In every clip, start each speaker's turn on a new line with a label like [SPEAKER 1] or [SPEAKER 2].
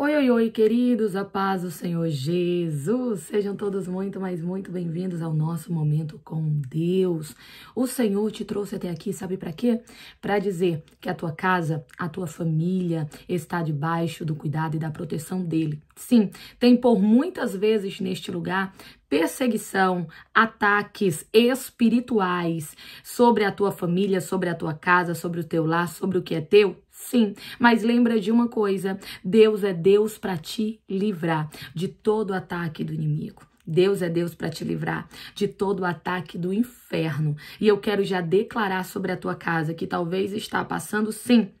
[SPEAKER 1] Oi, oi, oi, queridos, a paz do Senhor Jesus. Sejam todos muito, mas muito bem-vindos ao nosso momento com Deus. O Senhor te trouxe até aqui, sabe para quê? Para dizer que a tua casa, a tua família está debaixo do cuidado e da proteção dele. Sim, tem por muitas vezes neste lugar perseguição, ataques espirituais sobre a tua família, sobre a tua casa, sobre o teu lar, sobre o que é teu. Sim, mas lembra de uma coisa: Deus é Deus para te livrar de todo ataque do inimigo. Deus é Deus para te livrar de todo ataque do inferno. E eu quero já declarar sobre a tua casa que talvez está passando sim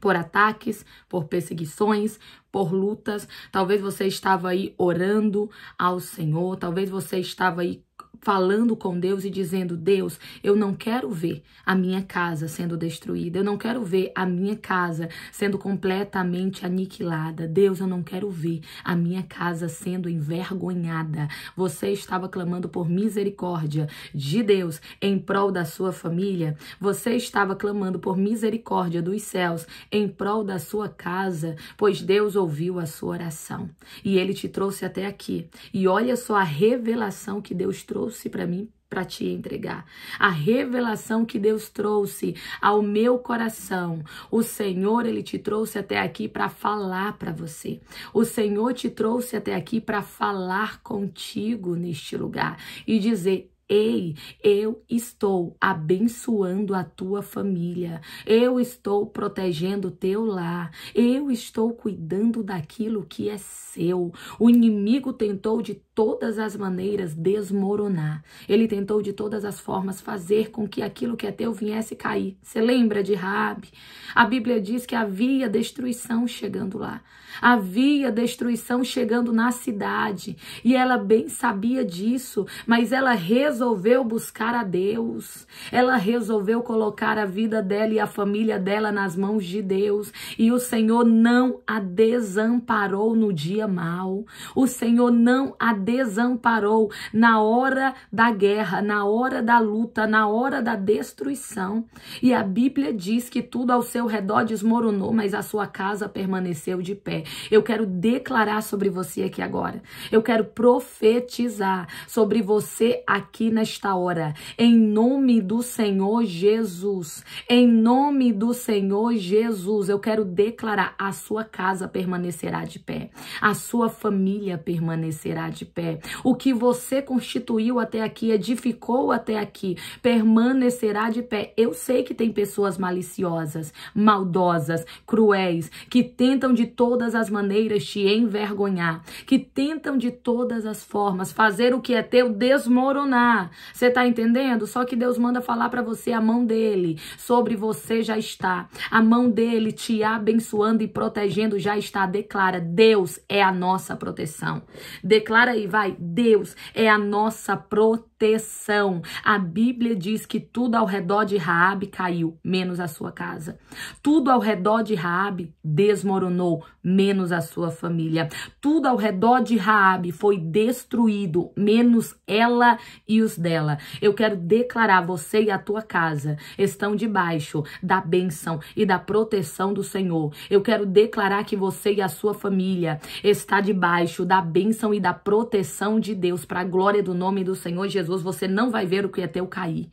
[SPEAKER 1] por ataques, por perseguições, por lutas. Talvez você estava aí orando ao Senhor, talvez você estava aí falando com Deus e dizendo: Deus, eu não quero ver a minha casa sendo destruída, eu não quero ver a minha casa sendo completamente aniquilada. Deus, eu não quero ver a minha casa sendo envergonhada. Você estava clamando por misericórdia de Deus em prol da sua família, você estava clamando por misericórdia dos céus em prol da sua casa, pois Deus ouviu a sua oração e ele te trouxe até aqui. E olha só a revelação que Deus trouxe para mim para te entregar. A revelação que Deus trouxe ao meu coração. O Senhor ele te trouxe até aqui para falar para você. O Senhor te trouxe até aqui para falar contigo neste lugar e dizer Ei, eu estou abençoando a tua família, eu estou protegendo o teu lar, eu estou cuidando daquilo que é seu. O inimigo tentou de todas as maneiras desmoronar, ele tentou de todas as formas fazer com que aquilo que é teu viesse cair. Você lembra de Raab? A Bíblia diz que havia destruição chegando lá. Havia destruição chegando na cidade e ela bem sabia disso, mas ela resolveu buscar a Deus. Ela resolveu colocar a vida dela e a família dela nas mãos de Deus e o Senhor não a desamparou no dia mau. O Senhor não a desamparou na hora da guerra, na hora da luta, na hora da destruição. E a Bíblia diz que tudo ao seu redor desmoronou, mas a sua casa permaneceu de pé. Eu quero declarar sobre você aqui agora. Eu quero profetizar sobre você aqui nesta hora. Em nome do Senhor Jesus. Em nome do Senhor Jesus. Eu quero declarar: a sua casa permanecerá de pé. A sua família permanecerá de pé. O que você constituiu até aqui, edificou até aqui, permanecerá de pé. Eu sei que tem pessoas maliciosas, maldosas, cruéis, que tentam de todas todas as maneiras te envergonhar, que tentam de todas as formas fazer o que é teu desmoronar. Você tá entendendo? Só que Deus manda falar para você a mão dele sobre você já está. A mão dele te abençoando e protegendo já está. Declara: Deus é a nossa proteção. Declara aí, vai. Deus é a nossa proteção proteção. A Bíblia diz que tudo ao redor de Raabe caiu, menos a sua casa. Tudo ao redor de Raabe desmoronou, menos a sua família. Tudo ao redor de Raabe foi destruído, menos ela e os dela. Eu quero declarar você e a tua casa estão debaixo da bênção e da proteção do Senhor. Eu quero declarar que você e a sua família está debaixo da bênção e da proteção de Deus para a glória do nome do Senhor Jesus. Jesus, você não vai ver o que é teu cair.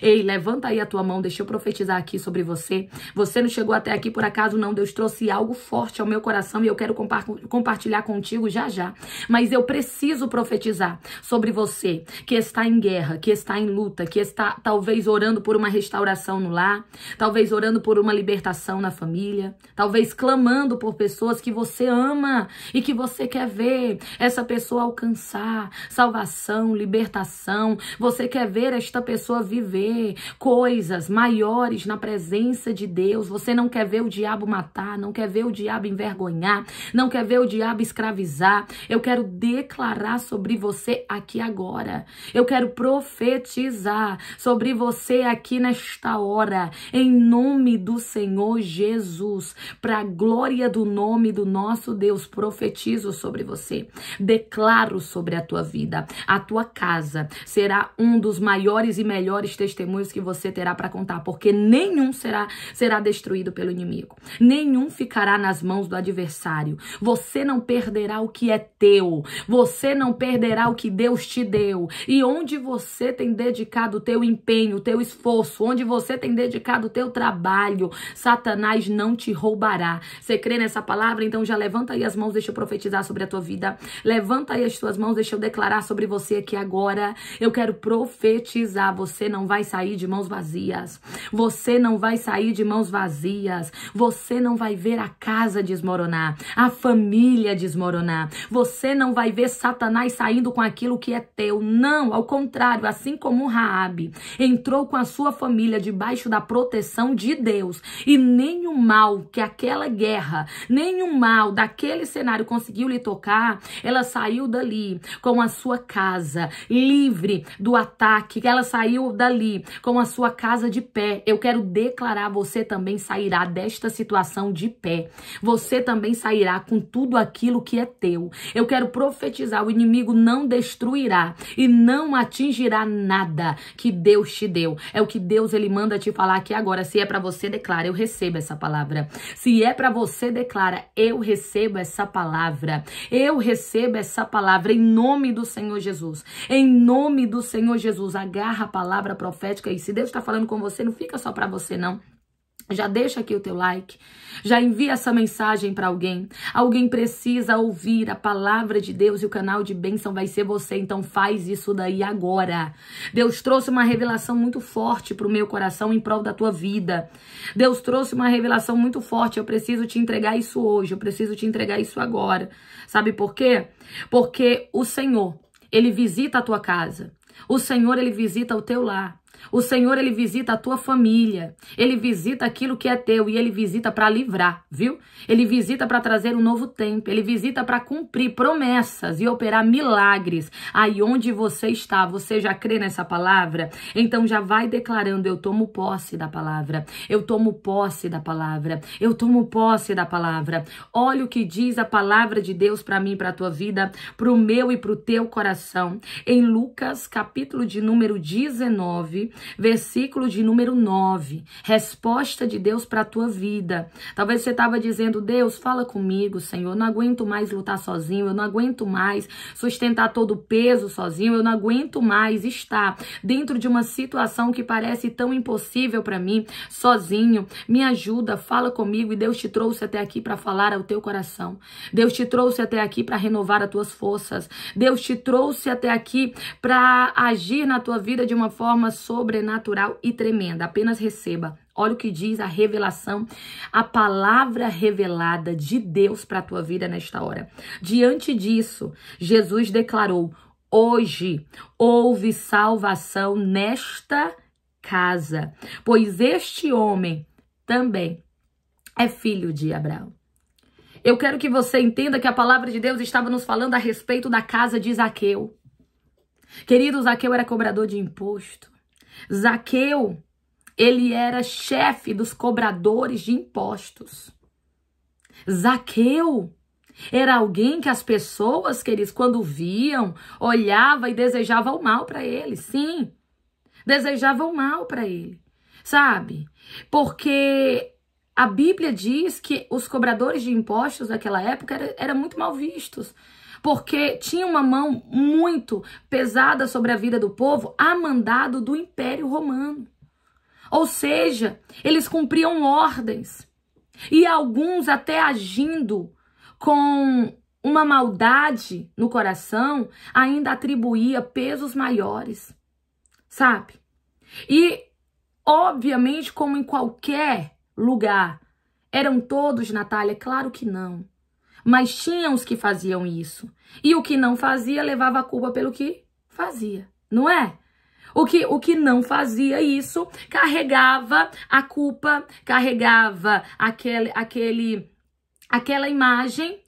[SPEAKER 1] Ei, levanta aí a tua mão, deixa eu profetizar aqui sobre você. Você não chegou até aqui por acaso, não. Deus trouxe algo forte ao meu coração e eu quero compa compartilhar contigo já já. Mas eu preciso profetizar sobre você que está em guerra, que está em luta, que está talvez orando por uma restauração no lar, talvez orando por uma libertação na família, talvez clamando por pessoas que você ama e que você quer ver essa pessoa alcançar salvação, libertação. Você quer ver esta pessoa viver ver coisas maiores na presença de Deus. Você não quer ver o diabo matar, não quer ver o diabo envergonhar, não quer ver o diabo escravizar. Eu quero declarar sobre você aqui agora. Eu quero profetizar sobre você aqui nesta hora, em nome do Senhor Jesus, para a glória do nome do nosso Deus. Profetizo sobre você, declaro sobre a tua vida, a tua casa será um dos maiores e melhores testemunhos testemunhos que você terá para contar, porque nenhum será, será destruído pelo inimigo, nenhum ficará nas mãos do adversário. Você não perderá o que é teu, você não perderá o que Deus te deu. E onde você tem dedicado o teu empenho, o teu esforço, onde você tem dedicado o teu trabalho, Satanás não te roubará. Você crê nessa palavra? Então já levanta aí as mãos, deixa eu profetizar sobre a tua vida. Levanta aí as tuas mãos, deixa eu declarar sobre você aqui agora. Eu quero profetizar, você não vai sair de mãos vazias. Você não vai sair de mãos vazias. Você não vai ver a casa desmoronar, a família desmoronar. Você não vai ver Satanás saindo com aquilo que é teu. Não, ao contrário, assim como Raabe entrou com a sua família debaixo da proteção de Deus e nenhum mal que aquela guerra, nenhum mal daquele cenário conseguiu lhe tocar, ela saiu dali com a sua casa livre do ataque. Ela saiu dali ali, com a sua casa de pé. Eu quero declarar: você também sairá desta situação de pé. Você também sairá com tudo aquilo que é teu. Eu quero profetizar: o inimigo não destruirá e não atingirá nada que Deus te deu. É o que Deus ele manda te falar aqui agora. Se é para você, declara: eu recebo essa palavra. Se é para você, declara: eu recebo essa palavra. Eu recebo essa palavra em nome do Senhor Jesus. Em nome do Senhor Jesus, agarra a palavra profética profética. E se Deus está falando com você, não fica só para você, não. Já deixa aqui o teu like, já envia essa mensagem para alguém. Alguém precisa ouvir a palavra de Deus e o canal de bênção vai ser você, então faz isso daí agora. Deus trouxe uma revelação muito forte para o meu coração em prol da tua vida. Deus trouxe uma revelação muito forte, eu preciso te entregar isso hoje, eu preciso te entregar isso agora. Sabe por quê? Porque o Senhor, ele visita a tua casa. O Senhor, ele visita o teu lar. O Senhor, ele visita a tua família, ele visita aquilo que é teu e ele visita para livrar, viu? Ele visita para trazer um novo tempo, ele visita para cumprir promessas e operar milagres. Aí onde você está, você já crê nessa palavra? Então já vai declarando: eu tomo posse da palavra, eu tomo posse da palavra, eu tomo posse da palavra. Olha o que diz a palavra de Deus para mim, para tua vida, para o meu e para o teu coração. Em Lucas, capítulo de número 19 versículo de número 9. Resposta de Deus para a tua vida. Talvez você estava dizendo, Deus, fala comigo, Senhor. Eu não aguento mais lutar sozinho, eu não aguento mais sustentar todo o peso sozinho, eu não aguento mais estar dentro de uma situação que parece tão impossível para mim, sozinho. Me ajuda, fala comigo. E Deus te trouxe até aqui para falar ao teu coração. Deus te trouxe até aqui para renovar as tuas forças. Deus te trouxe até aqui para agir na tua vida de uma forma sobre sobrenatural e tremenda. Apenas receba. Olha o que diz a revelação, a palavra revelada de Deus para a tua vida nesta hora. Diante disso, Jesus declarou: hoje houve salvação nesta casa, pois este homem também é filho de Abraão. Eu quero que você entenda que a palavra de Deus estava nos falando a respeito da casa de Zaqueu. Querido, Zaqueu era cobrador de imposto. Zaqueu, ele era chefe dos cobradores de impostos. Zaqueu era alguém que as pessoas, queridos, quando viam, olhava e desejava o mal para ele. Sim, desejava o mal para ele, sabe? Porque a Bíblia diz que os cobradores de impostos naquela época eram era muito mal vistos porque tinha uma mão muito pesada sobre a vida do povo a mandado do Império Romano. Ou seja, eles cumpriam ordens e alguns até agindo com uma maldade no coração, ainda atribuía pesos maiores, sabe? E, obviamente, como em qualquer lugar, eram todos, Natália? Claro que não. Mas tinham os que faziam isso. E o que não fazia levava a culpa pelo que fazia, não é? O que, o que não fazia isso carregava a culpa, carregava aquele, aquele, aquela imagem,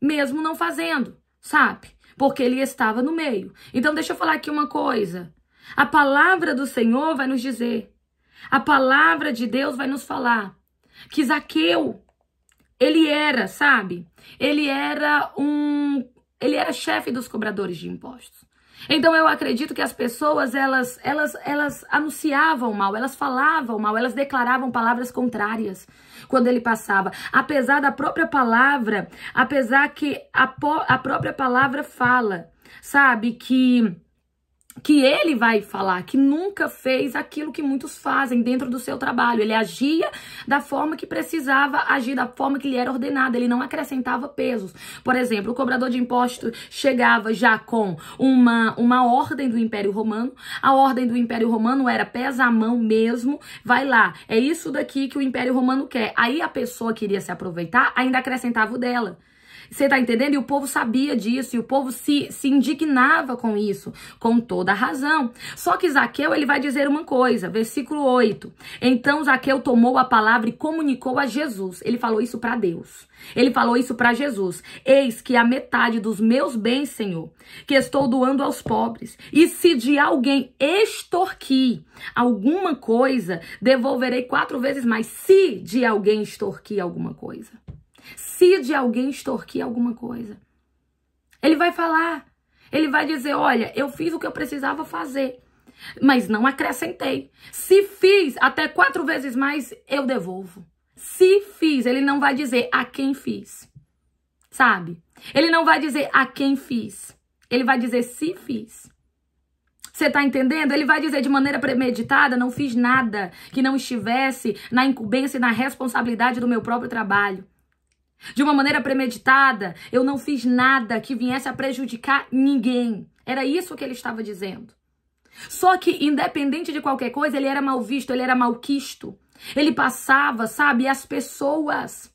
[SPEAKER 1] mesmo não fazendo, sabe? Porque ele estava no meio. Então, deixa eu falar aqui uma coisa. A palavra do Senhor vai nos dizer. A palavra de Deus vai nos falar que Zaqueu ele era, sabe? Ele era um. Ele era chefe dos cobradores de impostos. Então eu acredito que as pessoas elas elas elas anunciavam mal, elas falavam mal, elas declaravam palavras contrárias quando ele passava. Apesar da própria palavra, apesar que a, a própria palavra fala, sabe que que ele vai falar que nunca fez aquilo que muitos fazem dentro do seu trabalho. Ele agia da forma que precisava agir, da forma que lhe era ordenada. Ele não acrescentava pesos. Por exemplo, o cobrador de impostos chegava já com uma, uma ordem do Império Romano. A ordem do Império Romano era pesa a mão mesmo, vai lá. É isso daqui que o Império Romano quer. Aí a pessoa queria se aproveitar, ainda acrescentava o dela. Você tá entendendo? E o povo sabia disso, e o povo se, se indignava com isso, com toda razão. Só que Zaqueu, ele vai dizer uma coisa, versículo 8. Então Zaqueu tomou a palavra e comunicou a Jesus. Ele falou isso para Deus. Ele falou isso para Jesus. Eis que a metade dos meus bens, Senhor, que estou doando aos pobres. E se de alguém extorquir alguma coisa, devolverei quatro vezes mais. Se de alguém extorquir alguma coisa se de alguém extorquir alguma coisa. Ele vai falar, ele vai dizer: olha, eu fiz o que eu precisava fazer, mas não acrescentei. Se fiz até quatro vezes mais, eu devolvo. Se fiz, ele não vai dizer a quem fiz, sabe? Ele não vai dizer a quem fiz, ele vai dizer se fiz. Você tá entendendo? Ele vai dizer de maneira premeditada: não fiz nada que não estivesse na incumbência e na responsabilidade do meu próprio trabalho. De uma maneira premeditada, eu não fiz nada que viesse a prejudicar ninguém. Era isso que ele estava dizendo. Só que, independente de qualquer coisa, ele era mal visto, ele era malquisto. Ele passava, sabe, e as pessoas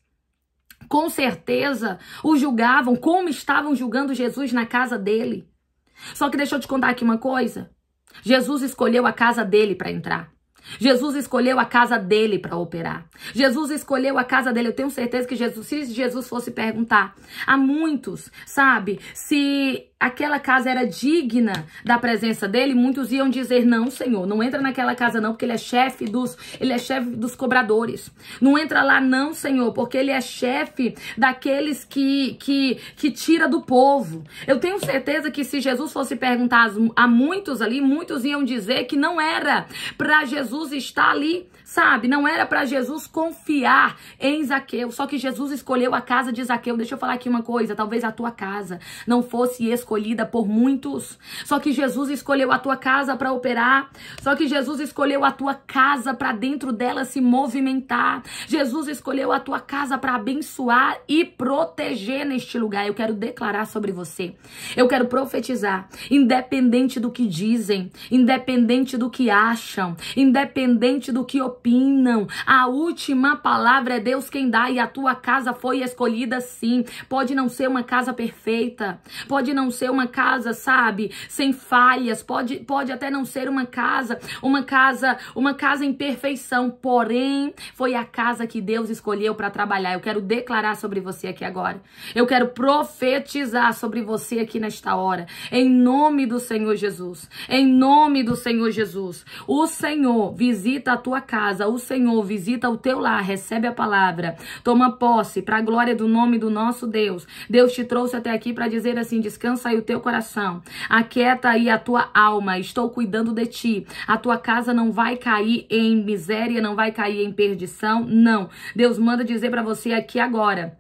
[SPEAKER 1] com certeza o julgavam como estavam julgando Jesus na casa dele. Só que deixa eu te contar aqui uma coisa. Jesus escolheu a casa dele para entrar. Jesus escolheu a casa dele para operar. Jesus escolheu a casa dele. Eu tenho certeza que Jesus, se Jesus fosse perguntar a muitos, sabe, se aquela casa era digna da presença dele, muitos iam dizer: "Não, Senhor, não entra naquela casa não, porque ele é chefe dos, ele é chefe dos cobradores. Não entra lá não, Senhor, porque ele é chefe daqueles que que que tira do povo". Eu tenho certeza que se Jesus fosse perguntar a muitos ali, muitos iam dizer que não era para Jesus estar ali Sabe, não era para Jesus confiar em Zaqueu, só que Jesus escolheu a casa de Zaqueu. Deixa eu falar aqui uma coisa, talvez a tua casa não fosse escolhida por muitos, só que Jesus escolheu a tua casa para operar, só que Jesus escolheu a tua casa para dentro dela se movimentar. Jesus escolheu a tua casa para abençoar e proteger neste lugar. Eu quero declarar sobre você. Eu quero profetizar, independente do que dizem, independente do que acham, independente do que opinam, opinam. A última palavra é Deus quem dá e a tua casa foi escolhida sim. Pode não ser uma casa perfeita, pode não ser uma casa, sabe, sem falhas, pode, pode até não ser uma casa, uma casa, uma casa em perfeição, porém foi a casa que Deus escolheu para trabalhar. Eu quero declarar sobre você aqui agora. Eu quero profetizar sobre você aqui nesta hora, em nome do Senhor Jesus. Em nome do Senhor Jesus. O Senhor visita a tua casa casa, o Senhor visita o teu lar, recebe a palavra, toma posse para a glória do nome do nosso Deus. Deus te trouxe até aqui para dizer assim: descansa aí o teu coração, aquieta aí a tua alma, estou cuidando de ti. A tua casa não vai cair em miséria, não vai cair em perdição, não. Deus manda dizer para você aqui agora.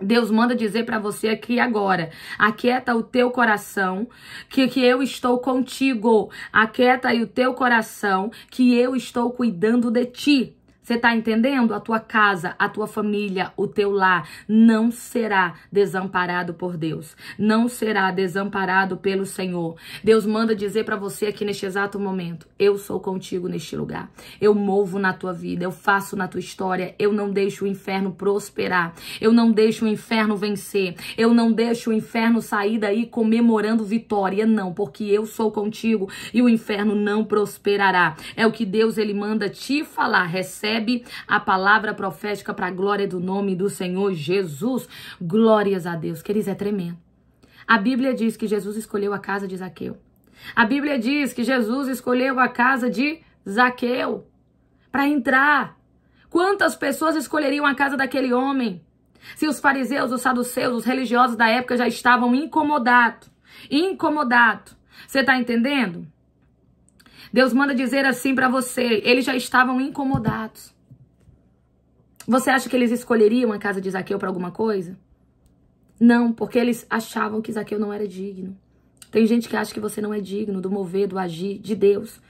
[SPEAKER 1] Deus manda dizer para você aqui agora: aquieta o teu coração, que, que eu estou contigo. Aquieta aí o teu coração, que eu estou cuidando de ti. Você tá entendendo? A tua casa, a tua família, o teu lar não será desamparado por Deus. Não será desamparado pelo Senhor. Deus manda dizer para você aqui neste exato momento: eu sou contigo neste lugar. Eu movo na tua vida, eu faço na tua história. Eu não deixo o inferno prosperar. Eu não deixo o inferno vencer. Eu não deixo o inferno sair daí comemorando vitória, não, porque eu sou contigo e o inferno não prosperará. É o que Deus ele manda te falar. Recebe recebe a palavra profética para a glória do nome do Senhor Jesus. Glórias a Deus. Queridos, é tremendo. A Bíblia diz que Jesus escolheu a casa de Zaqueu. A Bíblia diz que Jesus escolheu a casa de Zaqueu para entrar. Quantas pessoas escolheriam a casa daquele homem? Se os fariseus, os saduceus, os religiosos da época já estavam incomodados, incomodado. Você está entendendo? Deus manda dizer assim para você: eles já estavam incomodados. Você acha que eles escolheriam a casa de Zaqueu para alguma coisa? Não, porque eles achavam que Zaqueu não era digno. Tem gente que acha que você não é digno do mover, do agir de Deus.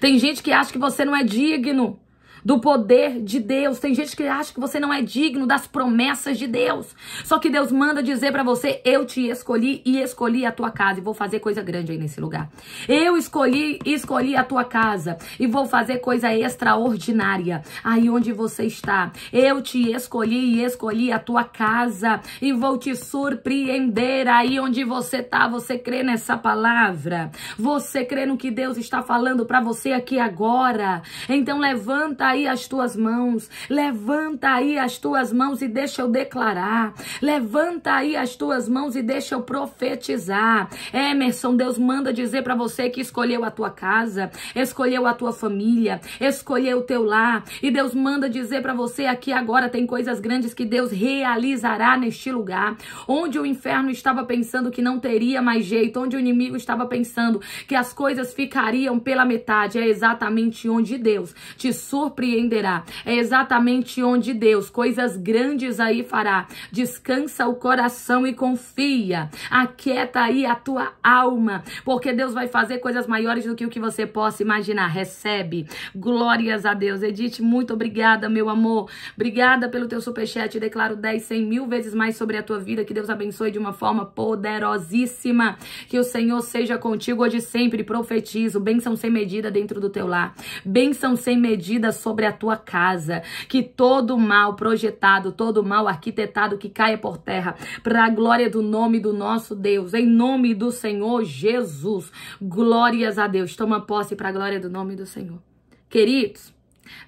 [SPEAKER 1] Tem gente que acha que você não é digno do poder de Deus. Tem gente que acha que você não é digno das promessas de Deus. Só que Deus manda dizer para você: eu te escolhi e escolhi a tua casa e vou fazer coisa grande aí nesse lugar. Eu escolhi, escolhi a tua casa e vou fazer coisa extraordinária aí onde você está. Eu te escolhi e escolhi a tua casa e vou te surpreender aí onde você está. Você crê nessa palavra? Você crê no que Deus está falando para você aqui agora? Então levanta aí as tuas mãos, levanta aí as tuas mãos e deixa eu declarar, levanta aí as tuas mãos e deixa eu profetizar. Emerson, Deus manda dizer para você que escolheu a tua casa, escolheu a tua família, escolheu o teu lar, e Deus manda dizer para você aqui agora tem coisas grandes que Deus realizará neste lugar, onde o inferno estava pensando que não teria mais jeito, onde o inimigo estava pensando que as coisas ficariam pela metade, é exatamente onde Deus te surpreendeu surpreenderá. É exatamente onde Deus coisas grandes aí fará. Descansa o coração e confia. Aquieta aí a tua alma, porque Deus vai fazer coisas maiores do que o que você possa imaginar. Recebe. Glórias a Deus. Edith, muito obrigada, meu amor. Obrigada pelo teu superchat. declaro 10, 100 mil vezes mais sobre a tua vida. Que Deus abençoe de uma forma poderosíssima. Que o Senhor seja contigo hoje sempre. Profetizo. Bênção sem medida dentro do teu lar. Bênção sem medida sobre sobre a tua casa, que todo mal projetado, todo mal arquitetado que caia por terra, para a glória do nome do nosso Deus, em nome do Senhor Jesus. Glórias a Deus. Toma posse para a glória do nome do Senhor. Queridos,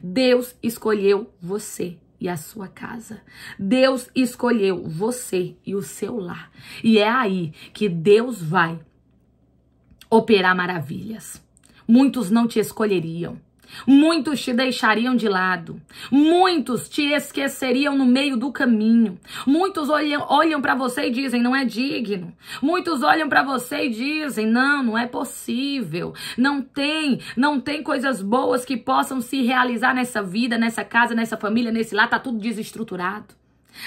[SPEAKER 1] Deus escolheu você e a sua casa. Deus escolheu você e o seu lar. E é aí que Deus vai operar maravilhas. Muitos não te escolheriam, Muitos te deixariam de lado, muitos te esqueceriam no meio do caminho, muitos olham, olham para você e dizem não é digno, muitos olham para você e dizem não, não é possível, não tem, não tem coisas boas que possam se realizar nessa vida, nessa casa, nessa família, nesse lá tá tudo desestruturado,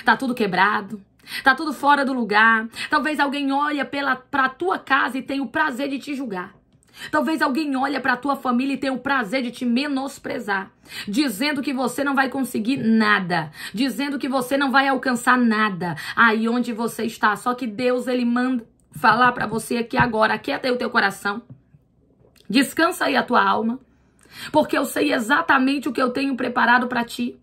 [SPEAKER 1] tá tudo quebrado. Tá tudo fora do lugar. Talvez alguém olhe pela pra tua casa e tenha o prazer de te julgar. Talvez alguém olhe para a tua família e tenha o prazer de te menosprezar, dizendo que você não vai conseguir nada, dizendo que você não vai alcançar nada aí onde você está. Só que Deus ele manda falar para você aqui agora, aquieta o teu coração. Descansa aí a tua alma, porque eu sei exatamente o que eu tenho preparado para ti.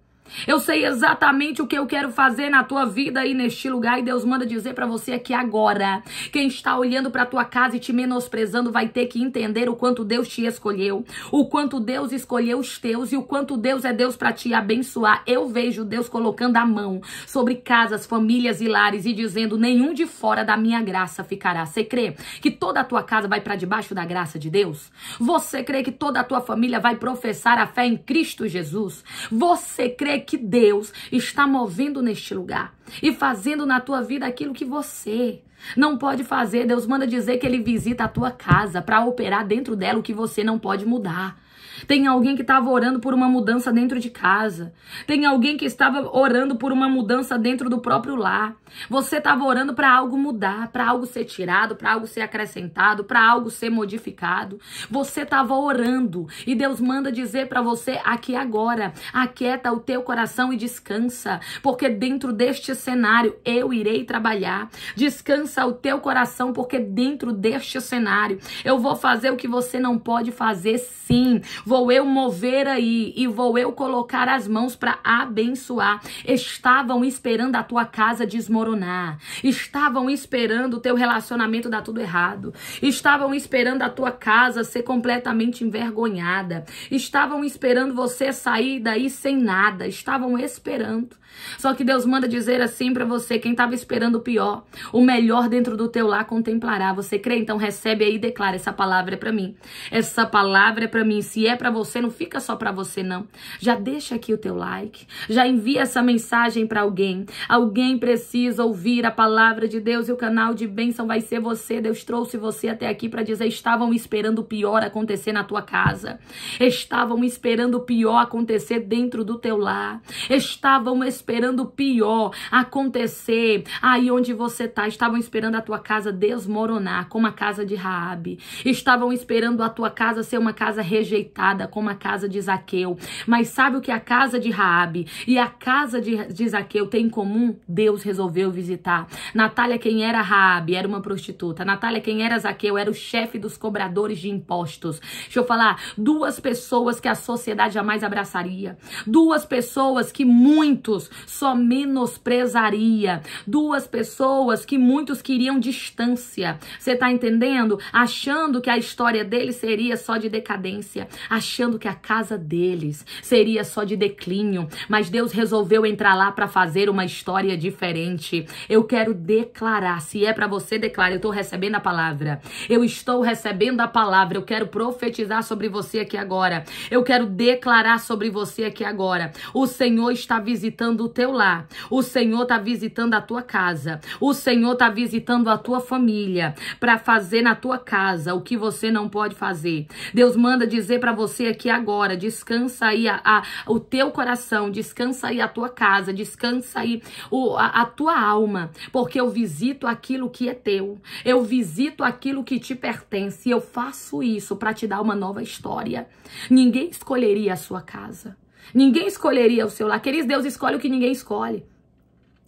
[SPEAKER 1] Eu sei exatamente o que eu quero fazer na tua vida e neste lugar e Deus manda dizer para você aqui agora. Quem está olhando para tua casa e te menosprezando vai ter que entender o quanto Deus te escolheu, o quanto Deus escolheu os teus e o quanto Deus é Deus para te abençoar. Eu vejo Deus colocando a mão sobre casas, famílias e lares e dizendo: "Nenhum de fora da minha graça ficará". Você crê que toda a tua casa vai para debaixo da graça de Deus? Você crê que toda a tua família vai professar a fé em Cristo Jesus? Você crê é que Deus está movendo neste lugar e fazendo na tua vida aquilo que você não pode fazer. Deus manda dizer que ele visita a tua casa para operar dentro dela o que você não pode mudar. Tem alguém que estava orando por uma mudança dentro de casa. Tem alguém que estava orando por uma mudança dentro do próprio lar. Você estava orando para algo mudar, para algo ser tirado, para algo ser acrescentado, para algo ser modificado. Você estava orando e Deus manda dizer para você aqui é agora: aquieta o teu coração e descansa, porque dentro deste cenário eu irei trabalhar. Descansa o teu coração, porque dentro deste cenário eu vou fazer o que você não pode fazer, sim. Vou eu mover aí e vou eu colocar as mãos para abençoar. Estavam esperando a tua casa desmoronar desmoronar, estavam esperando o teu relacionamento dar tudo errado, estavam esperando a tua casa ser completamente envergonhada, estavam esperando você sair daí sem nada, estavam esperando. Só que Deus manda dizer assim para você, quem estava esperando o pior, o melhor dentro do teu lar contemplará. Você crê? Então recebe aí e declara essa palavra é para mim. Essa palavra é para mim. Se é para você, não fica só para você não. Já deixa aqui o teu like, já envia essa mensagem para alguém. Alguém precisa ouvir a palavra de Deus e o canal de bênção vai ser você. Deus trouxe você até aqui para dizer estavam esperando o pior acontecer na tua casa. Estavam esperando o pior acontecer dentro do teu lar. Estavam esperando esperando o pior acontecer. Aí onde você está, estavam esperando a tua casa desmoronar, como a casa de Raabe. Estavam esperando a tua casa ser uma casa rejeitada, como a casa de Zaqueu. Mas sabe o que a casa de Raabe e a casa de, de Zaqueu tem em comum? Deus resolveu visitar. Natália, quem era Raabe, era uma prostituta. Natália, quem era Zaqueu, era o chefe dos cobradores de impostos. Deixa eu falar, duas pessoas que a sociedade jamais abraçaria. Duas pessoas que muitos só menosprezaria. Duas pessoas que muitos queriam distância. Você tá entendendo? Achando que a história deles seria só de decadência, achando que a casa deles seria só de declínio, mas Deus resolveu entrar lá para fazer uma história diferente. Eu quero declarar, se é para você declara. eu tô recebendo a palavra. Eu estou recebendo a palavra. Eu quero profetizar sobre você aqui agora. Eu quero declarar sobre você aqui agora. O Senhor está visitando o teu lar. O Senhor está visitando a tua casa. O Senhor está visitando a tua família para fazer na tua casa o que você não pode fazer. Deus manda dizer para você aqui agora, descansa aí a, a, o teu coração, descansa aí a tua casa, descansa aí o, a, a tua alma, porque eu visito aquilo que é teu. Eu visito aquilo que te pertence e eu faço isso para te dar uma nova história. Ninguém escolheria a sua casa. Ninguém escolheria o seu lar. Queridos, Deus escolhe o que ninguém escolhe.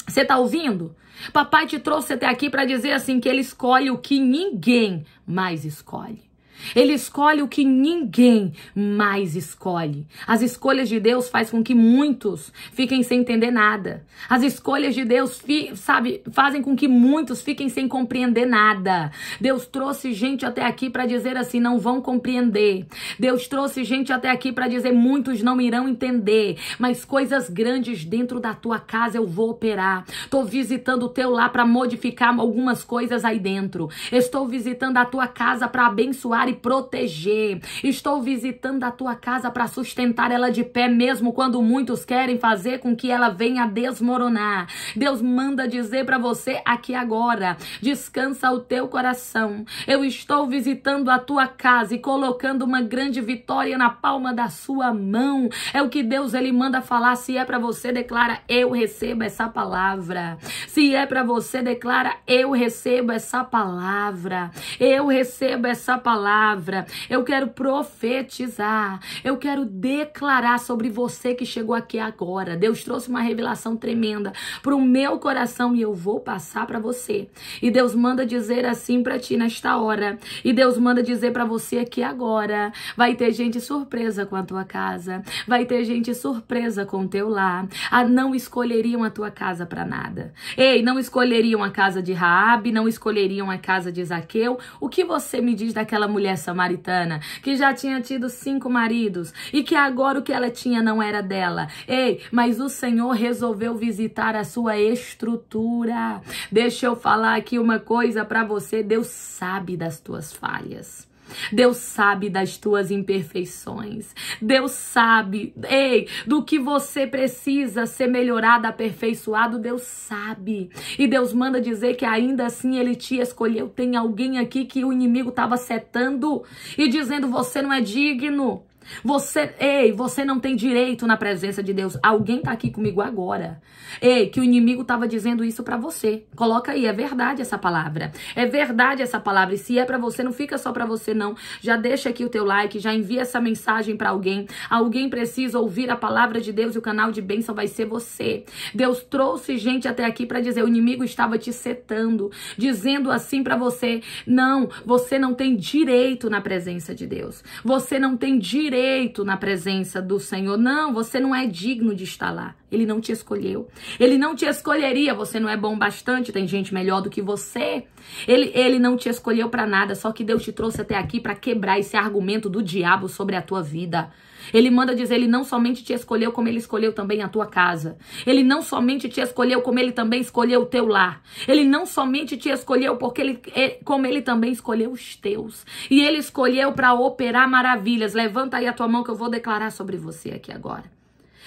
[SPEAKER 1] Você está ouvindo? Papai te trouxe até aqui para dizer assim que ele escolhe o que ninguém mais escolhe. Ele escolhe o que ninguém mais escolhe. As escolhas de Deus faz com que muitos fiquem sem entender nada. As escolhas de Deus, sabe, fazem com que muitos fiquem sem compreender nada. Deus trouxe gente até aqui para dizer assim, não vão compreender. Deus trouxe gente até aqui para dizer muitos não irão entender, mas coisas grandes dentro da tua casa eu vou operar. Tô visitando o teu lá para modificar algumas coisas aí dentro. Estou visitando a tua casa para abençoar e proteger. Estou visitando a tua casa para sustentar ela de pé, mesmo quando muitos querem fazer com que ela venha desmoronar. Deus manda dizer para você aqui agora: descansa o teu coração. Eu estou visitando a tua casa e colocando uma grande vitória na palma da sua mão. É o que Deus ele manda falar. Se é para você, declara: eu recebo essa palavra. Se é para você, declara: eu recebo essa palavra. Eu recebo essa palavra palavra. Eu quero profetizar. Eu quero declarar sobre você que chegou aqui agora. Deus trouxe uma revelação tremenda para o meu coração e eu vou passar para você. E Deus manda dizer assim para ti nesta hora. E Deus manda dizer para você aqui agora. Vai ter gente surpresa com a tua casa. Vai ter gente surpresa com o teu lar. Ah, não escolheriam a tua casa para nada. Ei, não escolheriam a casa de Raabe, não escolheriam a casa de Zaqueu. O que você me diz daquela mulher mulher samaritana que já tinha tido cinco maridos e que agora o que ela tinha não era dela. Ei, mas o Senhor resolveu visitar a sua estrutura. Deixa eu falar aqui uma coisa para você: Deus sabe das tuas falhas. Deus sabe das tuas imperfeições. Deus sabe, ei, do que você precisa ser melhorado, aperfeiçoado, Deus sabe. E Deus manda dizer que ainda assim ele te escolheu. Tem alguém aqui que o inimigo estava setando e dizendo você não é digno. Você, ei, você não tem direito na presença de Deus. Alguém tá aqui comigo agora. Ei, que o inimigo tava dizendo isso para você. Coloca aí, é verdade essa palavra. É verdade essa palavra. E se é para você, não fica só para você não. Já deixa aqui o teu like, já envia essa mensagem para alguém. Alguém precisa ouvir a palavra de Deus e o canal de bênção vai ser você. Deus trouxe gente até aqui para dizer, o inimigo estava te setando, dizendo assim para você: "Não, você não tem direito na presença de Deus. Você não tem direito direito na presença do Senhor. Não, você não é digno de estar lá. Ele não te escolheu. Ele não te escolheria. Você não é bom bastante. Tem gente melhor do que você. Ele, ele não te escolheu para nada. Só que Deus te trouxe até aqui para quebrar esse argumento do diabo sobre a tua vida. Ele manda dizer: Ele não somente te escolheu, como Ele escolheu também a tua casa. Ele não somente te escolheu, como Ele também escolheu o teu lar. Ele não somente te escolheu, porque ele, é, como Ele também escolheu os teus. E Ele escolheu para operar maravilhas. Levanta aí a tua mão que eu vou declarar sobre você aqui agora.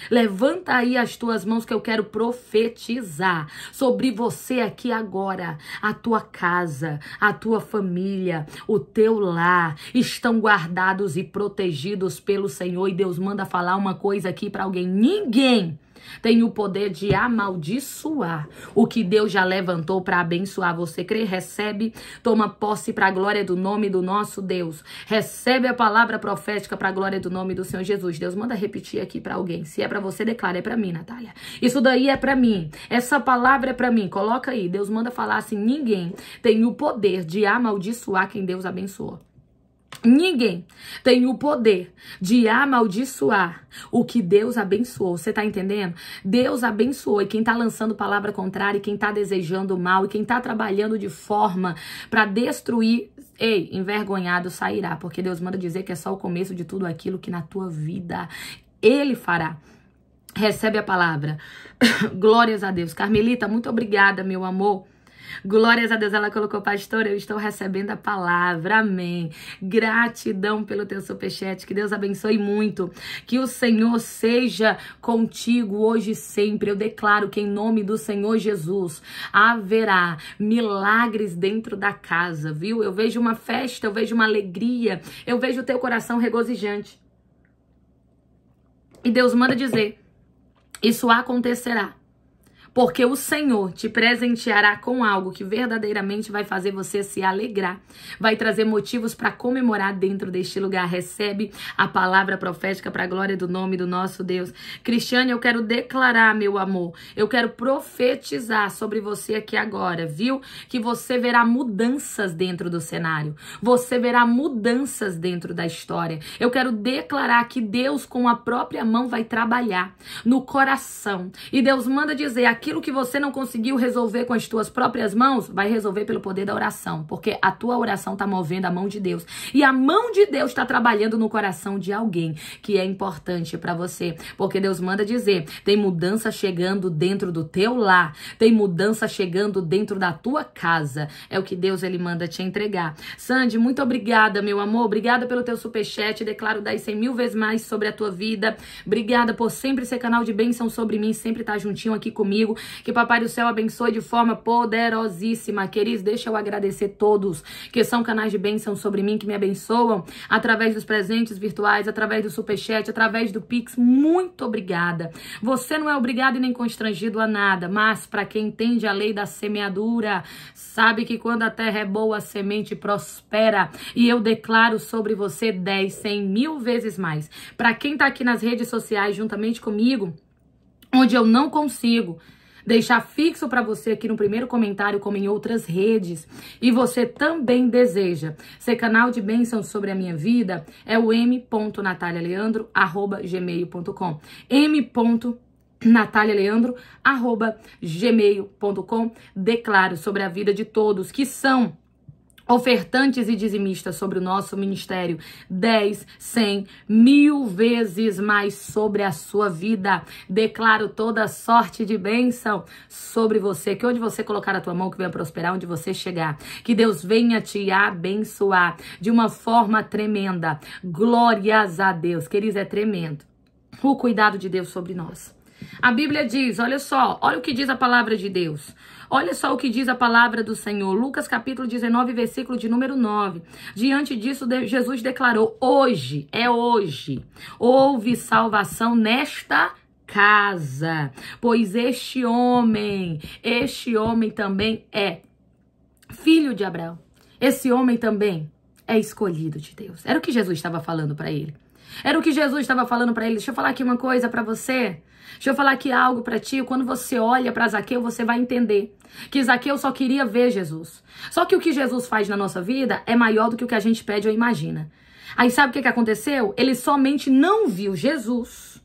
[SPEAKER 1] Levanta aí as tuas mãos que eu quero profetizar sobre você aqui agora. A tua casa, a tua família, o teu lar estão guardados e protegidos pelo Senhor. E Deus manda falar uma coisa aqui para alguém: ninguém tem o poder de amaldiçoar o que Deus já levantou para abençoar. Você crê, recebe, toma posse para a glória do nome do nosso Deus. Recebe a palavra profética para a glória do nome do Senhor Jesus. Deus manda repetir aqui para alguém. Se é para você, declara, é para mim, Natália. Isso daí é para mim. Essa palavra é para mim. Coloca aí. Deus manda falar assim: ninguém tem o poder de amaldiçoar quem Deus abençoa. Ninguém tem o poder de amaldiçoar o que Deus abençoou. Você tá entendendo? Deus abençoou e quem tá lançando palavra contrária, e quem tá desejando mal e quem tá trabalhando de forma para destruir, ei, envergonhado sairá, porque Deus manda dizer que é só o começo de tudo aquilo que na tua vida ele fará. Recebe a palavra. Glórias a Deus. Carmelita, muito obrigada, meu amor. Glórias a Deus, ela colocou, pastor, eu estou recebendo a palavra. Amém. Gratidão pelo teu superchat. Que Deus abençoe muito. Que o Senhor seja contigo hoje e sempre. Eu declaro que em nome do Senhor Jesus haverá milagres dentro da casa, viu? Eu vejo uma festa, eu vejo uma alegria, eu vejo o teu coração regozijante. E Deus manda dizer: isso acontecerá porque o Senhor te presenteará com algo que verdadeiramente vai fazer você se alegrar, vai trazer motivos para comemorar dentro deste lugar. Recebe a palavra profética para a glória do nome do nosso Deus. Cristiane, eu quero declarar, meu amor, eu quero profetizar sobre você aqui agora, viu? Que você verá mudanças dentro do cenário, você verá mudanças dentro da história. Eu quero declarar que Deus, com a própria mão, vai trabalhar no coração. E Deus manda dizer: aquilo que você não conseguiu resolver com as tuas próprias mãos, vai resolver pelo poder da oração, porque a tua oração está movendo a mão de Deus. E a mão de Deus está trabalhando no coração de alguém que é importante para você, porque Deus manda dizer: tem mudança chegando dentro do teu lar, tem mudança chegando dentro da tua casa. É o que Deus ele manda te entregar. Sandy, muito obrigada, meu amor. Obrigada pelo teu superchat. Declaro daí 100 mil vezes mais sobre a tua vida. Obrigada por sempre ser canal de bênção sobre mim, sempre estar tá juntinho aqui comigo comigo. Que Papai do Céu abençoe de forma poderosíssima. Queridos, deixa eu agradecer todos que são canais de bênção sobre mim, que me abençoam através dos presentes virtuais, através do superchat, através do Pix. Muito obrigada. Você não é obrigado e nem constrangido a nada, mas para quem entende a lei da semeadura, sabe que quando a terra é boa, a semente prospera. E eu declaro sobre você 10, 100 mil vezes mais. Para quem tá aqui nas redes sociais juntamente comigo, onde eu não consigo deixar fixo para você aqui no primeiro comentário, como em outras redes. E você também deseja ser canal de bênção sobre a minha vida, é o m.natalialeandro@gmail.com. M natalialeandro@gmail.com. Declaro sobre a vida de todos que são ofertantes e dizimistas sobre o nosso ministério 10, 100, mil vezes mais sobre a sua vida. Declaro toda sorte de bênção sobre você, que onde você colocar a tua mão, que venha prosperar, onde você chegar, que Deus venha te abençoar de uma forma tremenda. Glórias a Deus, queridos, é tremendo o cuidado de Deus sobre nós. A Bíblia diz, olha só, olha o que diz a palavra de Deus. Olha só o que diz a palavra do Senhor. Lucas capítulo 19, versículo de número 9. Diante disso, Jesus declarou: Hoje, é hoje, houve salvação nesta casa, pois este homem, este homem também é filho de Abraão. Esse homem também é escolhido de Deus. Era o que Jesus estava falando para ele. Era o que Jesus estava falando para ele. Deixa eu falar aqui uma coisa para você. Deixa eu falar aqui algo para ti. Quando você olha para Zaqueu, você vai entender que Zaqueu só queria ver Jesus. Só que o que Jesus faz na nossa vida é maior do que o que a gente pede ou imagina. Aí sabe o que, que aconteceu? Ele somente não viu Jesus,